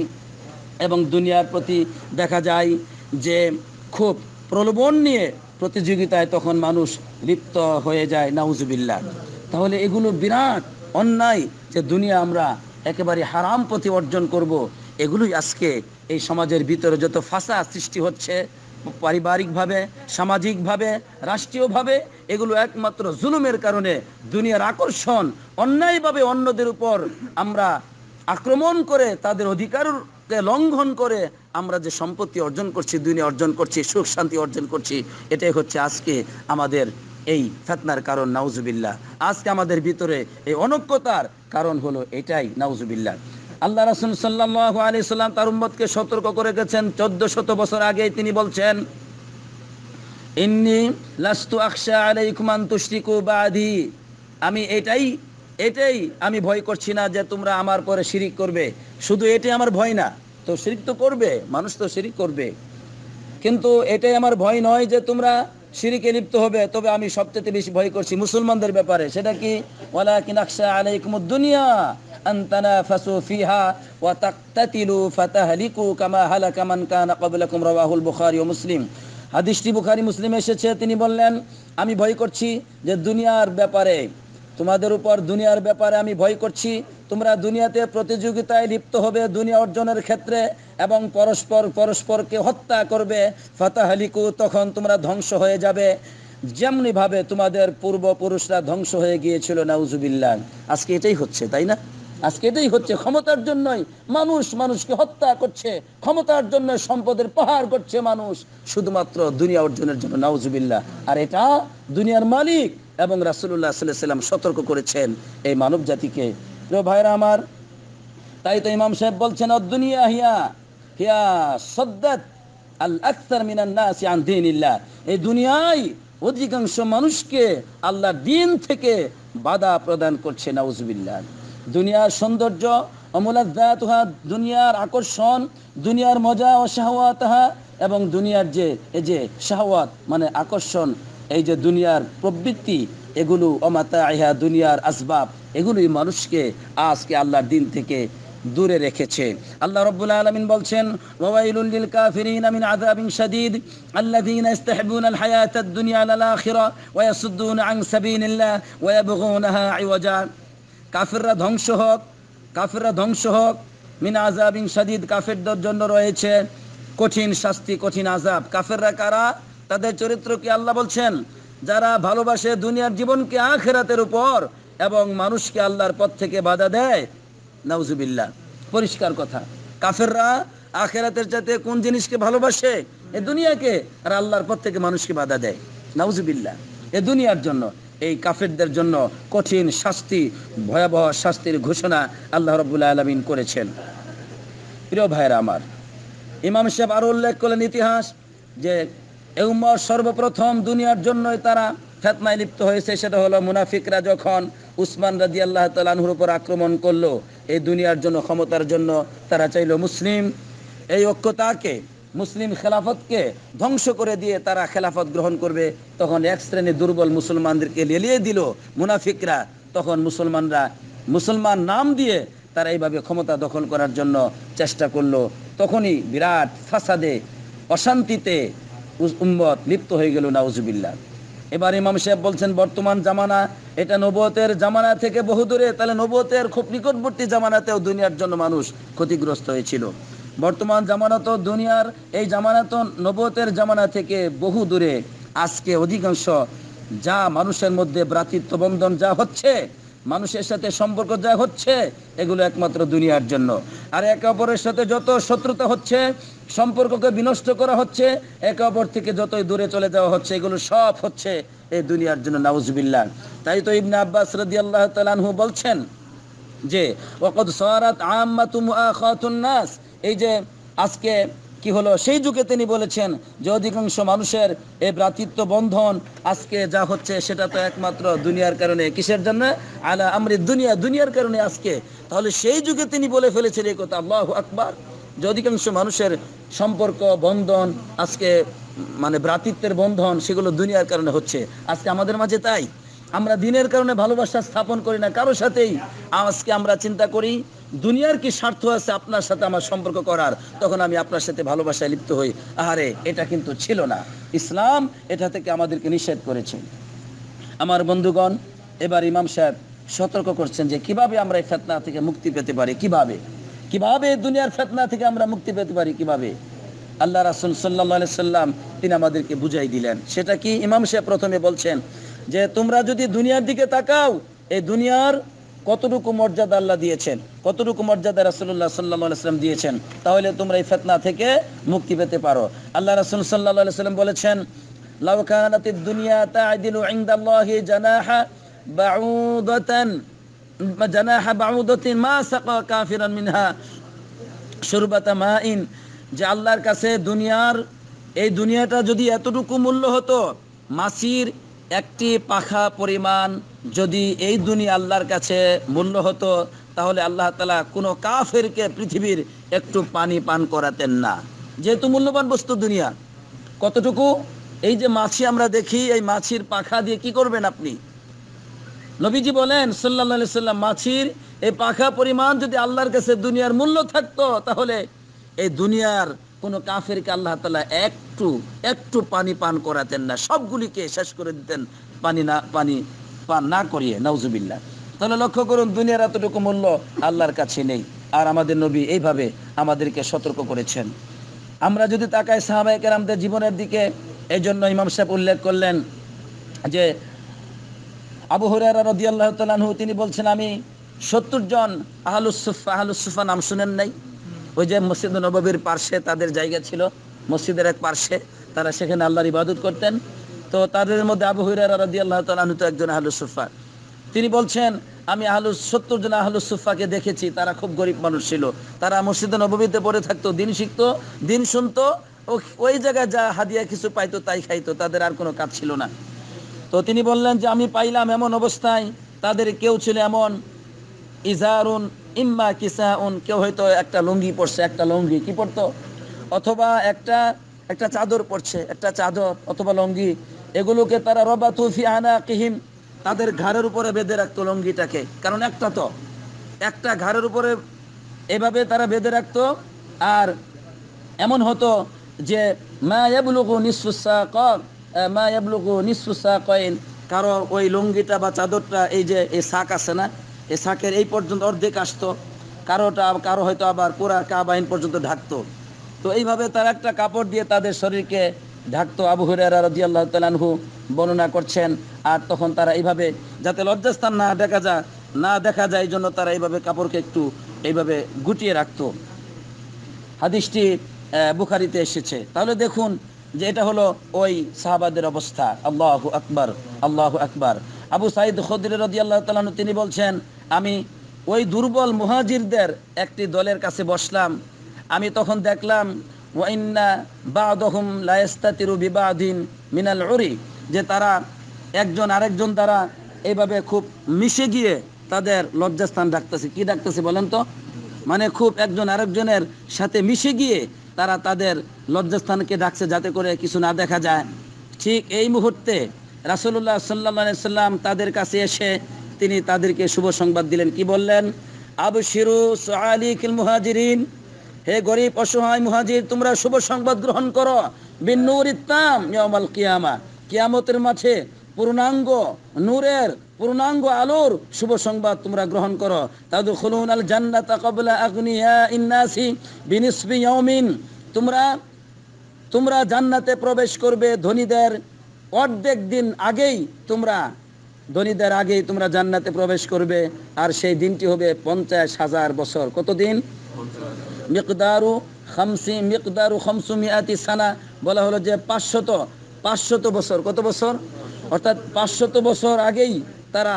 এবং দুনিয়ার প্রতি দেখা যায় যে খুব প্রলোভন নিয়ে প্রতিযোগিতায় তখন মানুষ লিপ্ত হয়ে যায় নাউজবিল্লা তাহলে এগুলো বিরাট অন্যায় যে দুনিয়া আমরা একেবারে হারাম পথে অর্জন করব। এগুলোই আজকে এই সমাজের ভিতরে যত ফাঁসা সৃষ্টি হচ্ছে পারিবারিকভাবে সামাজিকভাবে রাষ্ট্রীয়ভাবে এগুলো একমাত্র জুলুমের কারণে দুনিয়ার আকর্ষণ অন্যায়ভাবে অন্যদের উপর আমরা আক্রমণ করে তাদের অধিকারকে লঙ্ঘন করে আমরা যে সম্পত্তি অর্জন করছি দুনিয়া অর্জন করছি সুখ শান্তি অর্জন করছি এটাই হচ্ছে আজকে আমাদের এই ফেতনার কারণ নাউজুবিল্লা আজকে আমাদের ভিতরে এই অনৈক্যতার কারণ হলো এটাই নাউজুবিল্লা আল্লাহ রাসুল সাল্লাহ আলি সাল্লাম তার উম্মতকে সতর্ক করে গেছেন চোদ্দ শত বছর আগে তিনি বলছেন ইন্নি লাস্তু আকশা আলাইকুমান তুষ্টিকু বাধি আমি এটাই এটাই আমি ভয় করছি না যে তোমরা আমার পরে শিরিক করবে শুধু এটাই আমার ভয় না তো শিরিক তো করবে মানুষ তো শিরিক করবে কিন্তু এটাই আমার ভয় নয় যে তোমরা শিরিকে লিপ্ত হবে তবে আমি সবচেয়ে বেশি ভয় করছি মুসলমানদের ব্যাপারে সেটা কি ওয়ালা কিনাকশা আলাইকুম দুনিয়া আন্তানা ফাসু ফিহা ওয়া তাকতাতিলু ফাতাহলিকু কামা হালাকা মান কানা ক্বাবলাকুম রাওয়াহুল বুখারী ও মুসলিম হাদিসটি বুখারী মুসলিম এসেছে তিনি বললেন আমি ভয় করছি যে দুনিয়ার ব্যাপারে তোমাদের উপর দুনিয়ার ব্যাপারে আমি ভয় করছি তোমরা দুনিয়াতে প্রতিযোগিতায় লিপ্ত হবে দুনিয়া অর্জনের ক্ষেত্রে এবং পরস্পর পরস্পরকে হত্যা করবে ফাতাহালিকু তখন তোমরা ধ্বংস হয়ে যাবে যেমনিভাবে তোমাদের পূর্বপুরুষরা ধ্বংস হয়ে গিয়েছিল নাউজুবিল্লা আজকে এটাই হচ্ছে তাই না আজকে এটাই হচ্ছে ক্ষমতার জন্যই মানুষ মানুষকে হত্যা করছে ক্ষমতার জন্য সম্পদের পাহাড় করছে মানুষ শুধুমাত্র দুনিয়া অর্জনের জন্য নাউজুবিল্লা আর এটা দুনিয়ার মালিক এবং রাসুল্লাহ সাল্লাম সতর্ক করেছেন এই মানব জাতিকে প্রিয় ভাইরা আমার তাই তো ইমাম সাহেব বলছেন অদ্দুনিয়া হিয়া হিয়া সদ্দাত আল আক্তার মিনান্নাস আন দিনিল্লাহ এই দুনিয়ায় অধিকাংশ মানুষকে আল্লাহ দিন থেকে বাধা প্রদান করছে নাউজবিল্লাহ দুনিয়ার সৌন্দর্য অমূলাদা তুহা দুনিয়ার আকর্ষণ দুনিয়ার মজা ও শাহওয়াত এবং দুনিয়ার যে এই যে শাহওয়াত মানে আকর্ষণ এই যে দুনিয়ার প্রবৃত্তি এগুলো অমাতা ইহা দুনিয়ার আসবাব এগুলোই মানুষকে আজকে আল্লাহর দিন থেকে দূরে রেখেছে আল্লাহ রব্বুল আলমিন বলছেন ওয়াইলুল কাফিরিন আমিন আযাবিন শাদীদ আল্লাযীনা ইস্তাহিবুনা আল হায়াতাদ দুনিয়া আলাল আখিরা ওয়া ইয়াসুদ্দুনা আন সাবিলিল্লাহ ওয়া ইয়াবগুনাহা ইওয়াজা কাফিররা ধ্বংস হোক কাফিররা ধ্বংস হোক মিন আযাবিন শাদীদ কাফিরদের জন্য রয়েছে কঠিন শাস্তি কঠিন আযাব কাফিররা কারা তাদের চরিত্র কি আল্লাহ বলছেন যারা ভালোবাসে দুনিয়ার জীবনকে আখেরাতের উপর এবং মানুষকে আল্লাহর পথ থেকে বাধা দেয় নাউজুবিল্লা পরিষ্কার কথা কাফেররা আখেরাতের চাইতে কোন জিনিসকে ভালোবাসে এ দুনিয়াকে আর আল্লাহর পথ থেকে মানুষকে বাধা দেয় নাউজুবিল্লা এ দুনিয়ার জন্য এই কাফেরদের জন্য কঠিন শাস্তি ভয়াবহ শাস্তির ঘোষণা আল্লাহ রবুল্লা আলমিন করেছেন প্রিয় ভাইয়েরা আমার ইমাম সাহেব আরো উল্লেখ করলেন ইতিহাস যে এ সর্বপ্রথম দুনিয়ার জন্যই তারা ফেতনায় লিপ্ত হয়েছে সেটা হলো মুনাফিকরা যখন উসমান রাজি আল্লাহ তালাহুর উপর আক্রমণ করলো এই দুনিয়ার জন্য ক্ষমতার জন্য তারা চাইল মুসলিম এই ঐক্যতাকে মুসলিম খেলাফতকে ধ্বংস করে দিয়ে তারা খেলাফত গ্রহণ করবে তখন এক শ্রেণী দুর্বল মুসলমানদেরকে লেলিয়ে দিল মুনাফিকরা তখন মুসলমানরা মুসলমান নাম দিয়ে তারা এইভাবে ক্ষমতা দখল করার জন্য চেষ্টা করলো তখনই বিরাট ফাসাদে অশান্তিতে উম্মত লিপ্ত হয়ে গেল নাউজুবিল্লা এবার ইমাম সাহেব বলছেন বর্তমান জামানা এটা নবতের জামানা থেকে বহু দূরে তাহলে নবতের খুব নিকটবর্তী জামানাতেও দুনিয়ার জন্য মানুষ ক্ষতিগ্রস্ত হয়েছিল বর্তমান জামানা তো দুনিয়ার এই জামানা তো নবতের জামানা থেকে বহু দূরে আজকে অধিকাংশ যা মানুষের মধ্যে ভ্রাতৃত্ব বন্ধন যা হচ্ছে মানুষের সাথে সম্পর্ক যা হচ্ছে এগুলো একমাত্র দুনিয়ার জন্য আর একে অপরের সাথে যত শত্রুতা হচ্ছে সম্পর্ককে বিনষ্ট করা হচ্ছে একে অপর থেকে যতই দূরে চলে যাওয়া হচ্ছে এগুলো সব হচ্ছে এই দুনিয়ার জন্য নাউজবিল্লা তাই তো ইবনা আব্বাস রদি আল্লাহ তালু বলছেন যে ওকদ সরাত আম্মাতুম নাস এই যে আজকে কি হলো সেই যুগে তিনি বলেছেন যে অধিকাংশ মানুষের এই ভ্রাতৃত্ব বন্ধন আজকে যা হচ্ছে সেটা তো একমাত্র দুনিয়ার কারণে কিসের জন্য আলা আমরি দুনিয়া দুনিয়ার কারণে আজকে তাহলে সেই যুগে তিনি বলে ফেলেছেন এই কথা আল্লাহ আকবার যে অধিকাংশ মানুষের সম্পর্ক বন্ধন আজকে মানে ভ্রাতৃত্বের বন্ধন সেগুলো দুনিয়ার কারণে হচ্ছে আজকে আমাদের মাঝে তাই আমরা দিনের কারণে ভালোবাসা স্থাপন করি না কারো সাথেই আজকে আমরা চিন্তা করি দুনিয়ার কি স্বার্থ আছে আপনার সাথে আমার সম্পর্ক করার তখন আমি আপনার সাথে ভালোবাসায় লিপ্ত হই আহারে এটা কিন্তু ছিল না ইসলাম এটা থেকে আমাদেরকে নিষেধ করেছে আমার বন্ধুগণ এবার ইমাম সাহেব সতর্ক করছেন যে কিভাবে আমরা এই ফেতনা থেকে মুক্তি পেতে পারি কিভাবে কিভাবে দুনিয়ার ফেতনা থেকে আমরা মুক্তি পেতে পারি কিভাবে আল্লাহ রাসুল সাল্লাহ সাল্লাম তিনি আমাদেরকে বুঝাই দিলেন সেটা কি ইমাম সাহেব প্রথমে বলছেন যে তোমরা যদি দুনিয়ার দিকে তাকাও এই দুনিয়ার কতটুকু মর্যাদা আল্লাহ দিয়েছেন কতটুকু মর্যাদা রাসুল্লাহ সাল্লাম দিয়েছেন তাহলে তোমরা এই ফেতনা থেকে মুক্তি পেতে পারো আল্লাহ রাসুল সাল্লাহ সাল্লাম বলেছেন লাউকানাতি দুনিয়া তাআদিলু ইনদাল্লাহি জানাহা বাউদাতান জানাহা বাউদাতিন মা সাকা কাফিরান মিনহা শুরবাতা মাইন যে আল্লাহর কাছে দুনিয়ার এই দুনিয়াটা যদি এতটুকু মূল্য হতো মাসির একটি পাখা পরিমাণ যদি এই দুনিয়া আল্লাহর কাছে মূল্য হতো তাহলে আল্লাহ তালা কোনো কাফেরকে পৃথিবীর একটু পানি পান করাতেন না যেহেতু মূল্যবান বস্তু দুনিয়া কতটুকু এই যে মাছি আমরা দেখি এই মাছির পাখা দিয়ে কি করবেন আপনি নবীজি বলেন সাল্লা সাল্লাম মাছির এই পাখা পরিমাণ যদি আল্লাহর কাছে দুনিয়ার মূল্য থাকতো তাহলে এই দুনিয়ার কোনো কাফেরকে আল্লাহ তালা একটু একটু পানি পান করাতেন না সবগুলিকে শেষ করে দিতেন পানি না পানি পান না করিয়ে নাউজুবিল্লা তাহলে লক্ষ্য করুন দুনিয়ার এতটুকু মূল্য আল্লাহর কাছে নেই আর আমাদের নবী এইভাবে আমাদেরকে সতর্ক করেছেন আমরা যদি তাকাই সাহাবাহিকের আমাদের জীবনের দিকে এই জন্য ইমাম সাহেব উল্লেখ করলেন যে আবু হরিয়ারা রদি আল্লাহ তিনি বলছেন আমি সত্তর জন আহলুসুফা আহলুসুফা নাম শুনেন নাই ওই যে মসজিদ নবাবীর পার্শ্বে তাদের জায়গা ছিল মসজিদের এক পার্শ্বে তারা সেখানে আল্লাহর ইবাদত করতেন তো তাদের মধ্যে আবু হুরারা রাদি আল্লাহ তালু তো একজন আহলুসুফা তিনি বলছেন আমি আহলু সত্তর জন আহলুসুফাকে দেখেছি তারা খুব গরিব মানুষ ছিল তারা মসজিদ নবাবীতে পড়ে থাকতো দিন শিখতো দিন শুনতো ওই জায়গায় যা হাদিয়া কিছু পাইতো তাই খাইতো তাদের আর কোনো কাজ ছিল না তো তিনি বললেন যে আমি পাইলাম এমন অবস্থায় তাদের কেউ ছিল এমন ইজারুন ইম্মা কিসা উন কেউ হয়তো একটা লুঙ্গি পরছে একটা লুঙ্গি কি পরতো অথবা একটা একটা চাদর পরছে একটা চাদর অথবা লুঙ্গি এগুলোকে তারা রবা তুফি আনা কিহিম তাদের ঘাড়ের উপরে বেঁধে রাখতো লুঙ্গিটাকে কারণ একটা তো একটা ঘাড়ের উপরে এভাবে তারা বেঁধে রাখতো আর এমন হতো যে মা এবলুকু নিঃসুসা কর মা এবলুকু নিঃসুসা কয়েন কারো ওই লুঙ্গিটা বা চাদরটা এই যে এই শাক আছে না এসাকের এই পর্যন্ত অর্ধেক আসতো কারোটা কারো হয়তো আবার কোরা কাবাহিন পর্যন্ত ঢাকতো তো এইভাবে তার একটা কাপড় দিয়ে তাদের শরীরকে ঢাকতো আবু হুরেরা রদি আল্লাহ তালানহু বর্ণনা করছেন আর তখন তারা এইভাবে যাতে লজ্জাস্থান না দেখা যায় না দেখা যায় এই জন্য তারা এইভাবে কাপড়কে একটু এইভাবে গুটিয়ে রাখত হাদিসটি বুখারিতে এসেছে তাহলে দেখুন যে এটা হলো ওই সাহাবাদের অবস্থা আল্লাহ আকবার আল্লাহ আকবার আবু সাইদ খদির রদি আল্লাহ তালানহু তিনি বলছেন আমি ওই দুর্বল মুহাজিরদের একটি দলের কাছে বসলাম আমি তখন দেখলাম ওয়াইন্না বাদহুম লায়স্তাতিরু বিবাদিন মিনাল উরি যে তারা একজন আরেকজন দ্বারা এইভাবে খুব মিশে গিয়ে তাদের লজ্জাস্থান ডাকতেছে কি ডাকতেছে বলেন তো মানে খুব একজন আরেকজনের সাথে মিশে গিয়ে তারা তাদের লজ্জাস্থানকে ডাকছে যাতে করে কিছু না দেখা যায় ঠিক এই মুহূর্তে রাসুল্লাহ সাল্লা সাল্লাম তাদের কাছে এসে তিনি তাদেরকে শুভ সংবাদ দিলেন কি বললেন আবু শিরু সোহালিকিল হে গরিব অসহায় মুহাজির তোমরা শুভ সংবাদ গ্রহণ করো বিন্নুর কিয়ামা কিয়ামতের মাঝে পূর্ণাঙ্গ নূরের পূর্ণাঙ্গ আলোর শুভ সংবাদ তোমরা গ্রহণ করো তাদু খুলুন আল জান্নাত কবলা আগ্নিয়া ইন্নাসি বিনিসবি ইয়ামিন তোমরা তোমরা জান্নাতে প্রবেশ করবে ধনীদের অর্ধেক দিন আগেই তোমরা ধনীদের আগেই তোমরা জান্নাতে প্রবেশ করবে আর সেই দিনটি হবে পঞ্চাশ হাজার বছর কতদিন মিকদারু খামসি মিকদারু মিয়াতি সানা বলা হলো যে পাঁচশত পাঁচশত বছর কত বছর অর্থাৎ পাঁচশত বছর আগেই তারা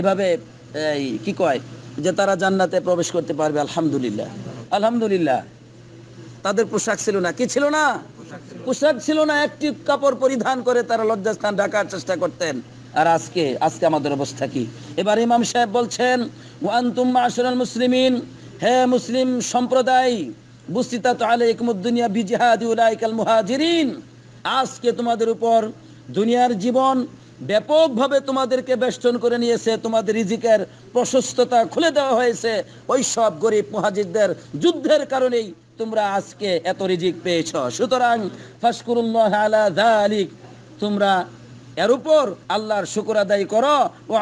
এভাবে এই কি কয় যে তারা জান্নাতে প্রবেশ করতে পারবে আলহামদুলিল্লাহ আলহামদুলিল্লাহ তাদের পোশাক ছিল না কি ছিল না পোশাক ছিল না একটি কাপড় পরিধান করে তারা লজ্জাস্থান ঢাকার চেষ্টা করতেন আর আজকে আজকে আমাদের অবস্থা কি এবার ইমাম সাহেব বলছেন ওয়ান্তুম আসরাল মুসলিমিন হে মুসলিম সম্প্রদায় বুস্তিতা তো আলে একমুদ্দুনিয়া বিজিহাদি উলাইকাল মুহাজিরিন আজকে তোমাদের উপর দুনিয়ার জীবন ব্যাপকভাবে তোমাদেরকে বেষ্টন করে নিয়েছে তোমাদের রিজিকের প্রশস্ততা খুলে দেওয়া হয়েছে ওই সব গরিব মহাজিদদের যুদ্ধের কারণেই তোমরা আজকে এত রিজিক পেয়েছ সুতরাং ফাসকুরুল্লাহ আলা জালিক তোমরা এর উপর আল্লাহর শুকুর আদায় করো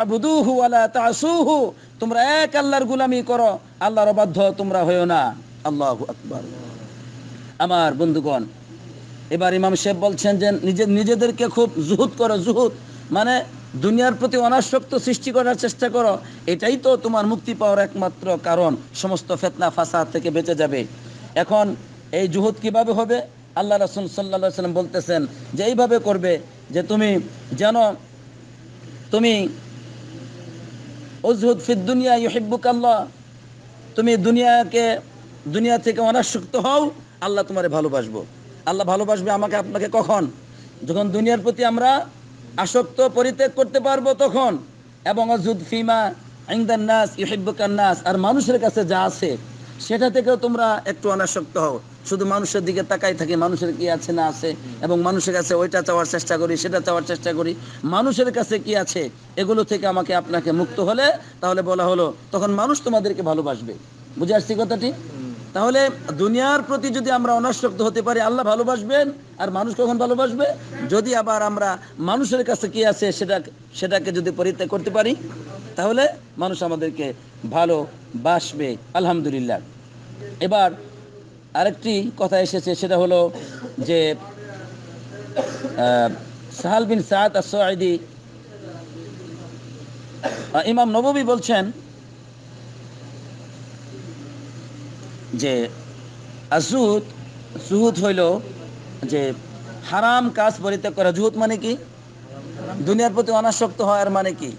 আবুদুহু তাসুহু তোমরা এক আল্লাহর গুলামি করো আল্লাহর অবাধ্য তোমরা হয়েও না আল্লাহ আকবর আমার বন্ধুগণ এবার ইমাম সাহেব বলছেন যে নিজে নিজেদেরকে খুব জুহুদ করো জুহুত মানে দুনিয়ার প্রতি অনাসক্ত সৃষ্টি করার চেষ্টা করো এটাই তো তোমার মুক্তি পাওয়ার একমাত্র কারণ সমস্ত ফেতনা ফাঁসা থেকে বেঁচে যাবে এখন এই জুহুদ কিভাবে হবে আল্লাহ রসুল সাল্লা সাল্লাম বলতেছেন যে এইভাবে করবে যে তুমি যেন তুমি অজহুদ ফির দুনিয়া ইহিব্বুক আল্লাহ তুমি দুনিয়াকে দুনিয়া থেকে অনাসক্ত হও আল্লাহ তোমারে ভালোবাসব আল্লাহ ভালোবাসবে আমাকে আপনাকে কখন যখন দুনিয়ার প্রতি আমরা আসক্ত পরিত্যাগ করতে পারবো তখন এবং অজুদ ফিমা আইন্দার নাস ইহিব্বুকার নাস আর মানুষের কাছে যা আছে সেটা থেকেও তোমরা একটু অনাসক্ত হও শুধু মানুষের দিকে তাকাই থাকি মানুষের কি আছে না আছে এবং মানুষের কাছে ওইটা চাওয়ার চেষ্টা করি সেটা চাওয়ার চেষ্টা করি মানুষের কাছে কি আছে এগুলো থেকে আমাকে আপনাকে মুক্ত হলে তাহলে বলা হলো তখন মানুষ তোমাদেরকে ভালোবাসবে বুঝে আসছি কথাটি তাহলে দুনিয়ার প্রতি যদি আমরা অনাসক্ত হতে পারি আল্লাহ ভালোবাসবেন আর মানুষ কখন ভালোবাসবে যদি আবার আমরা মানুষের কাছে কি আছে সেটা সেটাকে যদি পরিত্যাগ করতে পারি তাহলে মানুষ আমাদেরকে ভালো বাসবে আলহামদুলিল্লাহ এবার আরেকটি কথা এসেছে সেটা হলো যে সাহাল বিন সাদ আসি ইমাম নবী বলছেন যে আসুদ সুহুদ হইল যে হারাম কাজ পরিত্যাগ করা জুহুদ মানে কি দুনিয়ার প্রতি অনাসক্ত হওয়ার মানে কি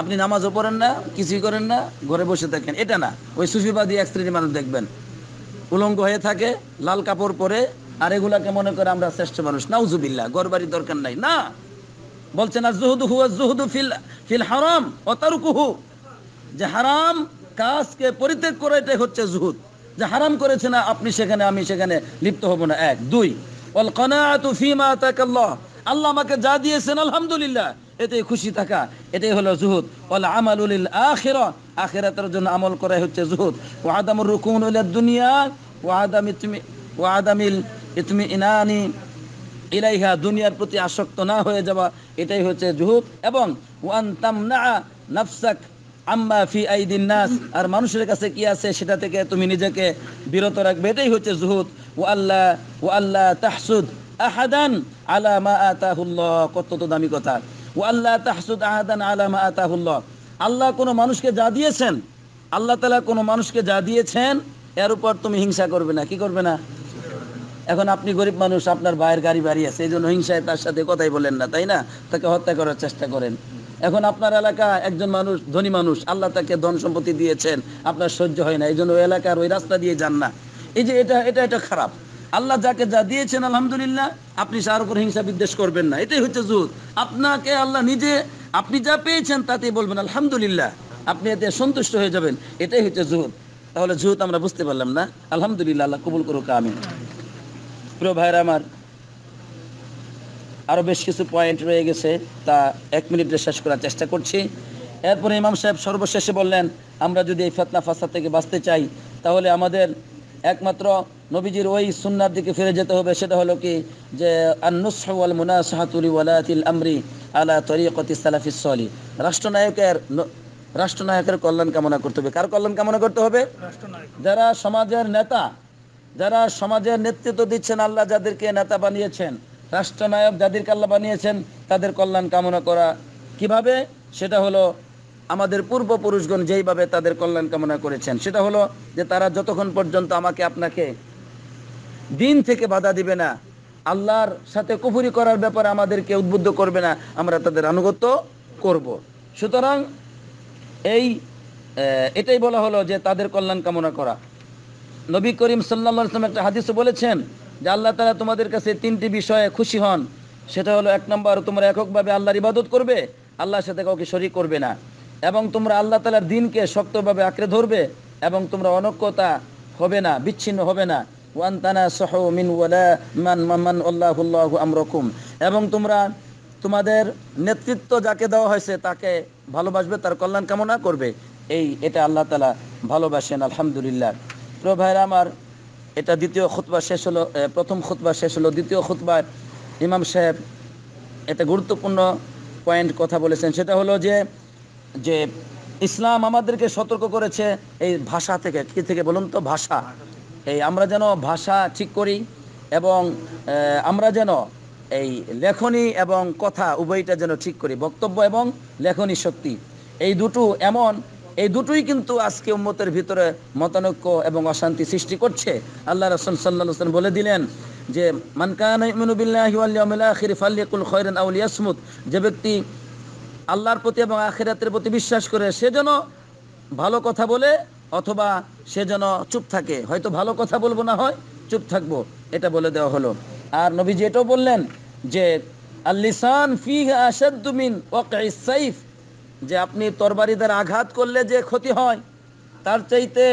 আপনি নামাজও পড়েন না কিছুই করেন না ঘরে বসে থাকেন এটা না ওই সুফিবাদী এক শ্রেণীর মানুষ দেখবেন উলঙ্গ হয়ে থাকে লাল কাপড় পরে আর এগুলাকে মনে করে আমরা শ্রেষ্ঠ মানুষ নাউজুবিল্লা ঘর বাড়ির দরকার নাই না বলছে না জুহুদু হু জুহুদু ফিল ফিল হারাম ও তারুকুহু যে হারাম কাজকে পরিত্যাগ করে এটাই হচ্ছে জুহুদ যে হারাম করেছে না আপনি সেখানে আমি সেখানে লিপ্ত হব না এক দুই কনা তু ফিমা তাকাল্লাহ আল্লাহ আমাকে যা দিয়েছেন আলহামদুলিল্লাহ এতে খুশি থাকা এটাই হলো জুহুদ ওলা উলিল আখের আখেরাতের জন্য আমল করাই হচ্ছে জুহুদ ও আদাম রুকুন দুনিয়া ও আদাম ইতমি ও আদামিল ইতমি ইনানি ইলাইহা দুনিয়ার প্রতি আসক্ত না হয়ে যাওয়া এটাই হচ্ছে জুহুদ এবং ওয়ান তামনা নাফসাক আম্মা ফি আইদিন নাস আর মানুষের কাছে কি আছে সেটা থেকে তুমি নিজেকে বিরত রাখবে এটাই হচ্ছে জুহুদ ও আল্লাহ ও আল্লাহ তাহসুদ আহাদান আলা মা আতাহুল্লাহ কত তো দামি কথা ও আল্লাহ তাহসুদ আহাদান আলামা আতাহুল্লাহ আল্লাহ কোনো মানুষকে যা দিয়েছেন আল্লাহ তালা কোনো মানুষকে যা দিয়েছেন এর উপর তুমি হিংসা করবে না কি করবে না এখন আপনি গরিব মানুষ আপনার ভাইয়ের গাড়ি বাড়ি আছে এই জন্য হিংসায় তার সাথে কথাই বলেন না তাই না তাকে হত্যা করার চেষ্টা করেন এখন আপনার এলাকা একজন মানুষ ধনী মানুষ আল্লাহ তাকে ধন সম্পত্তি দিয়েছেন আপনার সহ্য হয় না এই জন্য ওই এলাকার ওই রাস্তা দিয়ে যান না এই যে এটা এটা এটা খারাপ আল্লাহ যাকে যা দিয়েছেন আলহামদুলিল্লাহ আপনি তার উপর হিংসা বিদ্বেষ করবেন না এটাই হচ্ছে জুদ আপনাকে আল্লাহ নিজে আপনি যা পেয়েছেন তাতেই বলবেন আলহামদুলিল্লাহ আপনি এতে সন্তুষ্ট হয়ে যাবেন এটাই হচ্ছে জুদ তাহলে জুদ আমরা বুঝতে পারলাম না আলহামদুলিল্লাহ আল্লাহ কবুল করুক আমি প্রিয় ভাইরা আমার আরও বেশ কিছু পয়েন্ট রয়ে গেছে তা এক মিনিটে শেষ করার চেষ্টা করছি এরপরে ইমাম সাহেব সর্বশেষে বললেন আমরা যদি এই ফেতনা ফাসাদ থেকে বাঁচতে চাই তাহলে আমাদের একমাত্র নবীজির ওই সুন্নার দিকে ফিরে যেতে হবে সেটা হলো কি যে ওয়ালাতিল আমরি আলা রাষ্ট্রনায়কের রাষ্ট্রনায়কের কল্যাণ কামনা করতে হবে কার কল্যাণ কামনা করতে হবে যারা সমাজের নেতা যারা সমাজের নেতৃত্ব দিচ্ছেন আল্লাহ যাদেরকে নেতা বানিয়েছেন রাষ্ট্রনায়ক যাদেরকে আল্লাহ বানিয়েছেন তাদের কল্যাণ কামনা করা কিভাবে সেটা হলো আমাদের পূর্বপুরুষগণ যেইভাবে তাদের কল্যাণ কামনা করেছেন সেটা হলো যে তারা যতক্ষণ পর্যন্ত আমাকে আপনাকে দিন থেকে বাধা দিবে না আল্লাহর সাথে কুফুরি করার ব্যাপারে আমাদেরকে উদ্বুদ্ধ করবে না আমরা তাদের আনুগত্য করব। সুতরাং এই এটাই বলা হলো যে তাদের কল্যাণ কামনা করা নবী করিম সাল্লা সাল্লাম একটা হাদিসও বলেছেন যে আল্লাহ তারা তোমাদের কাছে তিনটি বিষয়ে খুশি হন সেটা হলো এক নম্বর তোমরা এককভাবে আল্লাহর ইবাদত করবে আল্লাহর সাথে কাউকে শরিক করবে না এবং তোমরা আল্লাহ তালার দিনকে শক্তভাবে আঁকড়ে ধরবে এবং তোমরা অনক্যতা হবে না বিচ্ছিন্ন হবে না ওয়ান সহ মিন ওয়ালা মান আমরকুম এবং তোমরা তোমাদের নেতৃত্ব যাকে দেওয়া হয়েছে তাকে ভালোবাসবে তার কল্যাণ কামনা করবে এই এটা আল্লাহ তালা ভালোবাসেন আলহামদুলিল্লাহ প্রিয় ভাইরা আমার এটা দ্বিতীয় খুতবা শেষ হলো প্রথম খুতবা শেষ হলো দ্বিতীয় খুতবার ইমাম সাহেব এটা গুরুত্বপূর্ণ পয়েন্ট কথা বলেছেন সেটা হলো যে যে ইসলাম আমাদেরকে সতর্ক করেছে এই ভাষা থেকে কি থেকে বলুন তো ভাষা এই আমরা যেন ভাষা ঠিক করি এবং আমরা যেন এই লেখনী এবং কথা উভয়টা যেন ঠিক করি বক্তব্য এবং লেখনী শক্তি এই দুটো এমন এই দুটোই কিন্তু আজকে উম্মতের ভিতরে মতানৈক্য এবং অশান্তি সৃষ্টি করছে আল্লাহ রসুল সাল্লাহ বলে দিলেন যে মানকান যে ব্যক্তি আল্লাহর প্রতি এবং আখেরাতের প্রতি বিশ্বাস করে সে যেন ভালো কথা বলে অথবা সে যেন চুপ থাকে হয়তো ভালো কথা বলবো না হয় চুপ থাকবো এটা বলে দেওয়া হলো আর নবীজি এটাও বললেন যে আল্লিসান ফিহাদুমিন সাইফ যে আপনি তরবারিদের আঘাত করলে যে ক্ষতি হয় তার চাইতে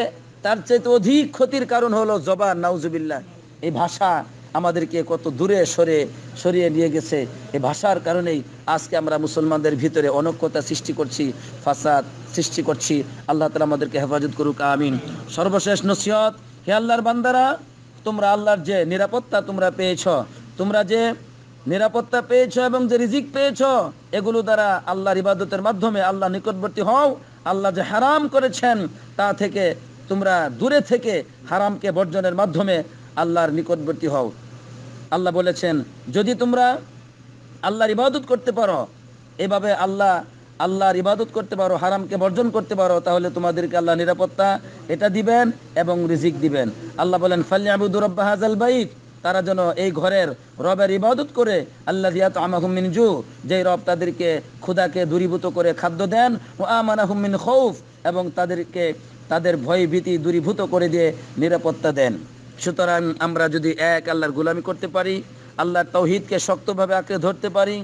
তার চাইতে অধিক ক্ষতির কারণ হলো জবা নাউজুবিল্লা এই ভাষা আমাদেরকে কত দূরে সরে সরিয়ে নিয়ে গেছে এ ভাষার কারণেই আজকে আমরা মুসলমানদের ভিতরে অনক্ষতা সৃষ্টি করছি ফাসাদ সৃষ্টি করছি আল্লাহ তালা আমাদেরকে হেফাজত করুক আমিন সর্বশেষ নসিহত হে আল্লাহর বান্দারা তোমরা আল্লাহর যে নিরাপত্তা তোমরা পেয়েছ তোমরা যে নিরাপত্তা পেয়েছ এবং যে রিজিক পেয়েছ এগুলো দ্বারা আল্লাহর ইবাদতের মাধ্যমে আল্লাহ নিকটবর্তী হও আল্লাহ যে হারাম করেছেন তা থেকে তোমরা দূরে থেকে হারামকে বর্জনের মাধ্যমে আল্লাহর নিকটবর্তী হও আল্লাহ বলেছেন যদি তোমরা আল্লাহর ইবাদত করতে পারো এভাবে আল্লাহ আল্লাহর ইবাদত করতে পারো হারামকে বর্জন করতে পারো তাহলে তোমাদেরকে আল্লাহ নিরাপত্তা এটা দিবেন এবং রিজিক দিবেন আল্লাহ বলেন ফাল্লি আবুদুরব্বা হাজাল বাইক তারা যেন এই ঘরের রবের ইবাদত করে আল্লাহ জিয়াত আমাহমিন জু যেই রব তাদেরকে ক্ষুদাকে দূরীভূত করে খাদ্য দেন ও আমানাহমিন খৌফ এবং তাদেরকে তাদের ভয় ভীতি দূরীভূত করে দিয়ে নিরাপত্তা দেন সুতরাং আমরা যদি এক আল্লাহর গোলামি করতে পারি আল্লাহর তৌহিদকে শক্তভাবে আঁকড়ে ধরতে পারি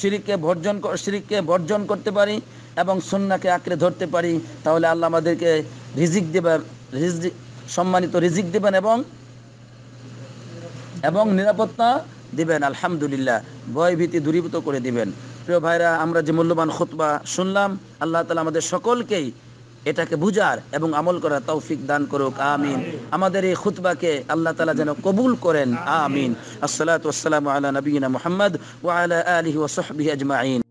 শিরিককে বর্জন শিরিককে বর্জন করতে পারি এবং সন্নাকে আঁকড়ে ধরতে পারি তাহলে আল্লাহ আমাদেরকে রিজিক দেবেন রিজিক সম্মানিত রিজিক দেবেন এবং এবং নিরাপত্তা দিবেন আলহামদুলিল্লাহ ভয় ভীতি দূরীভূত করে দিবেন প্রিয় ভাইরা আমরা যে মূল্যবান খুতবা শুনলাম আল্লাহ তালা আমাদের সকলকেই এটাকে বুঝার এবং আমল করার তৌফিক দান করুক আমিন আমাদের এই খুতবাকে আল্লাহ তালা যেন কবুল করেন আমিন আসসালাত ওসালাম আলা নবীনা মোহাম্মদ ওয়ালা আলহি ওসহবি আজমাইন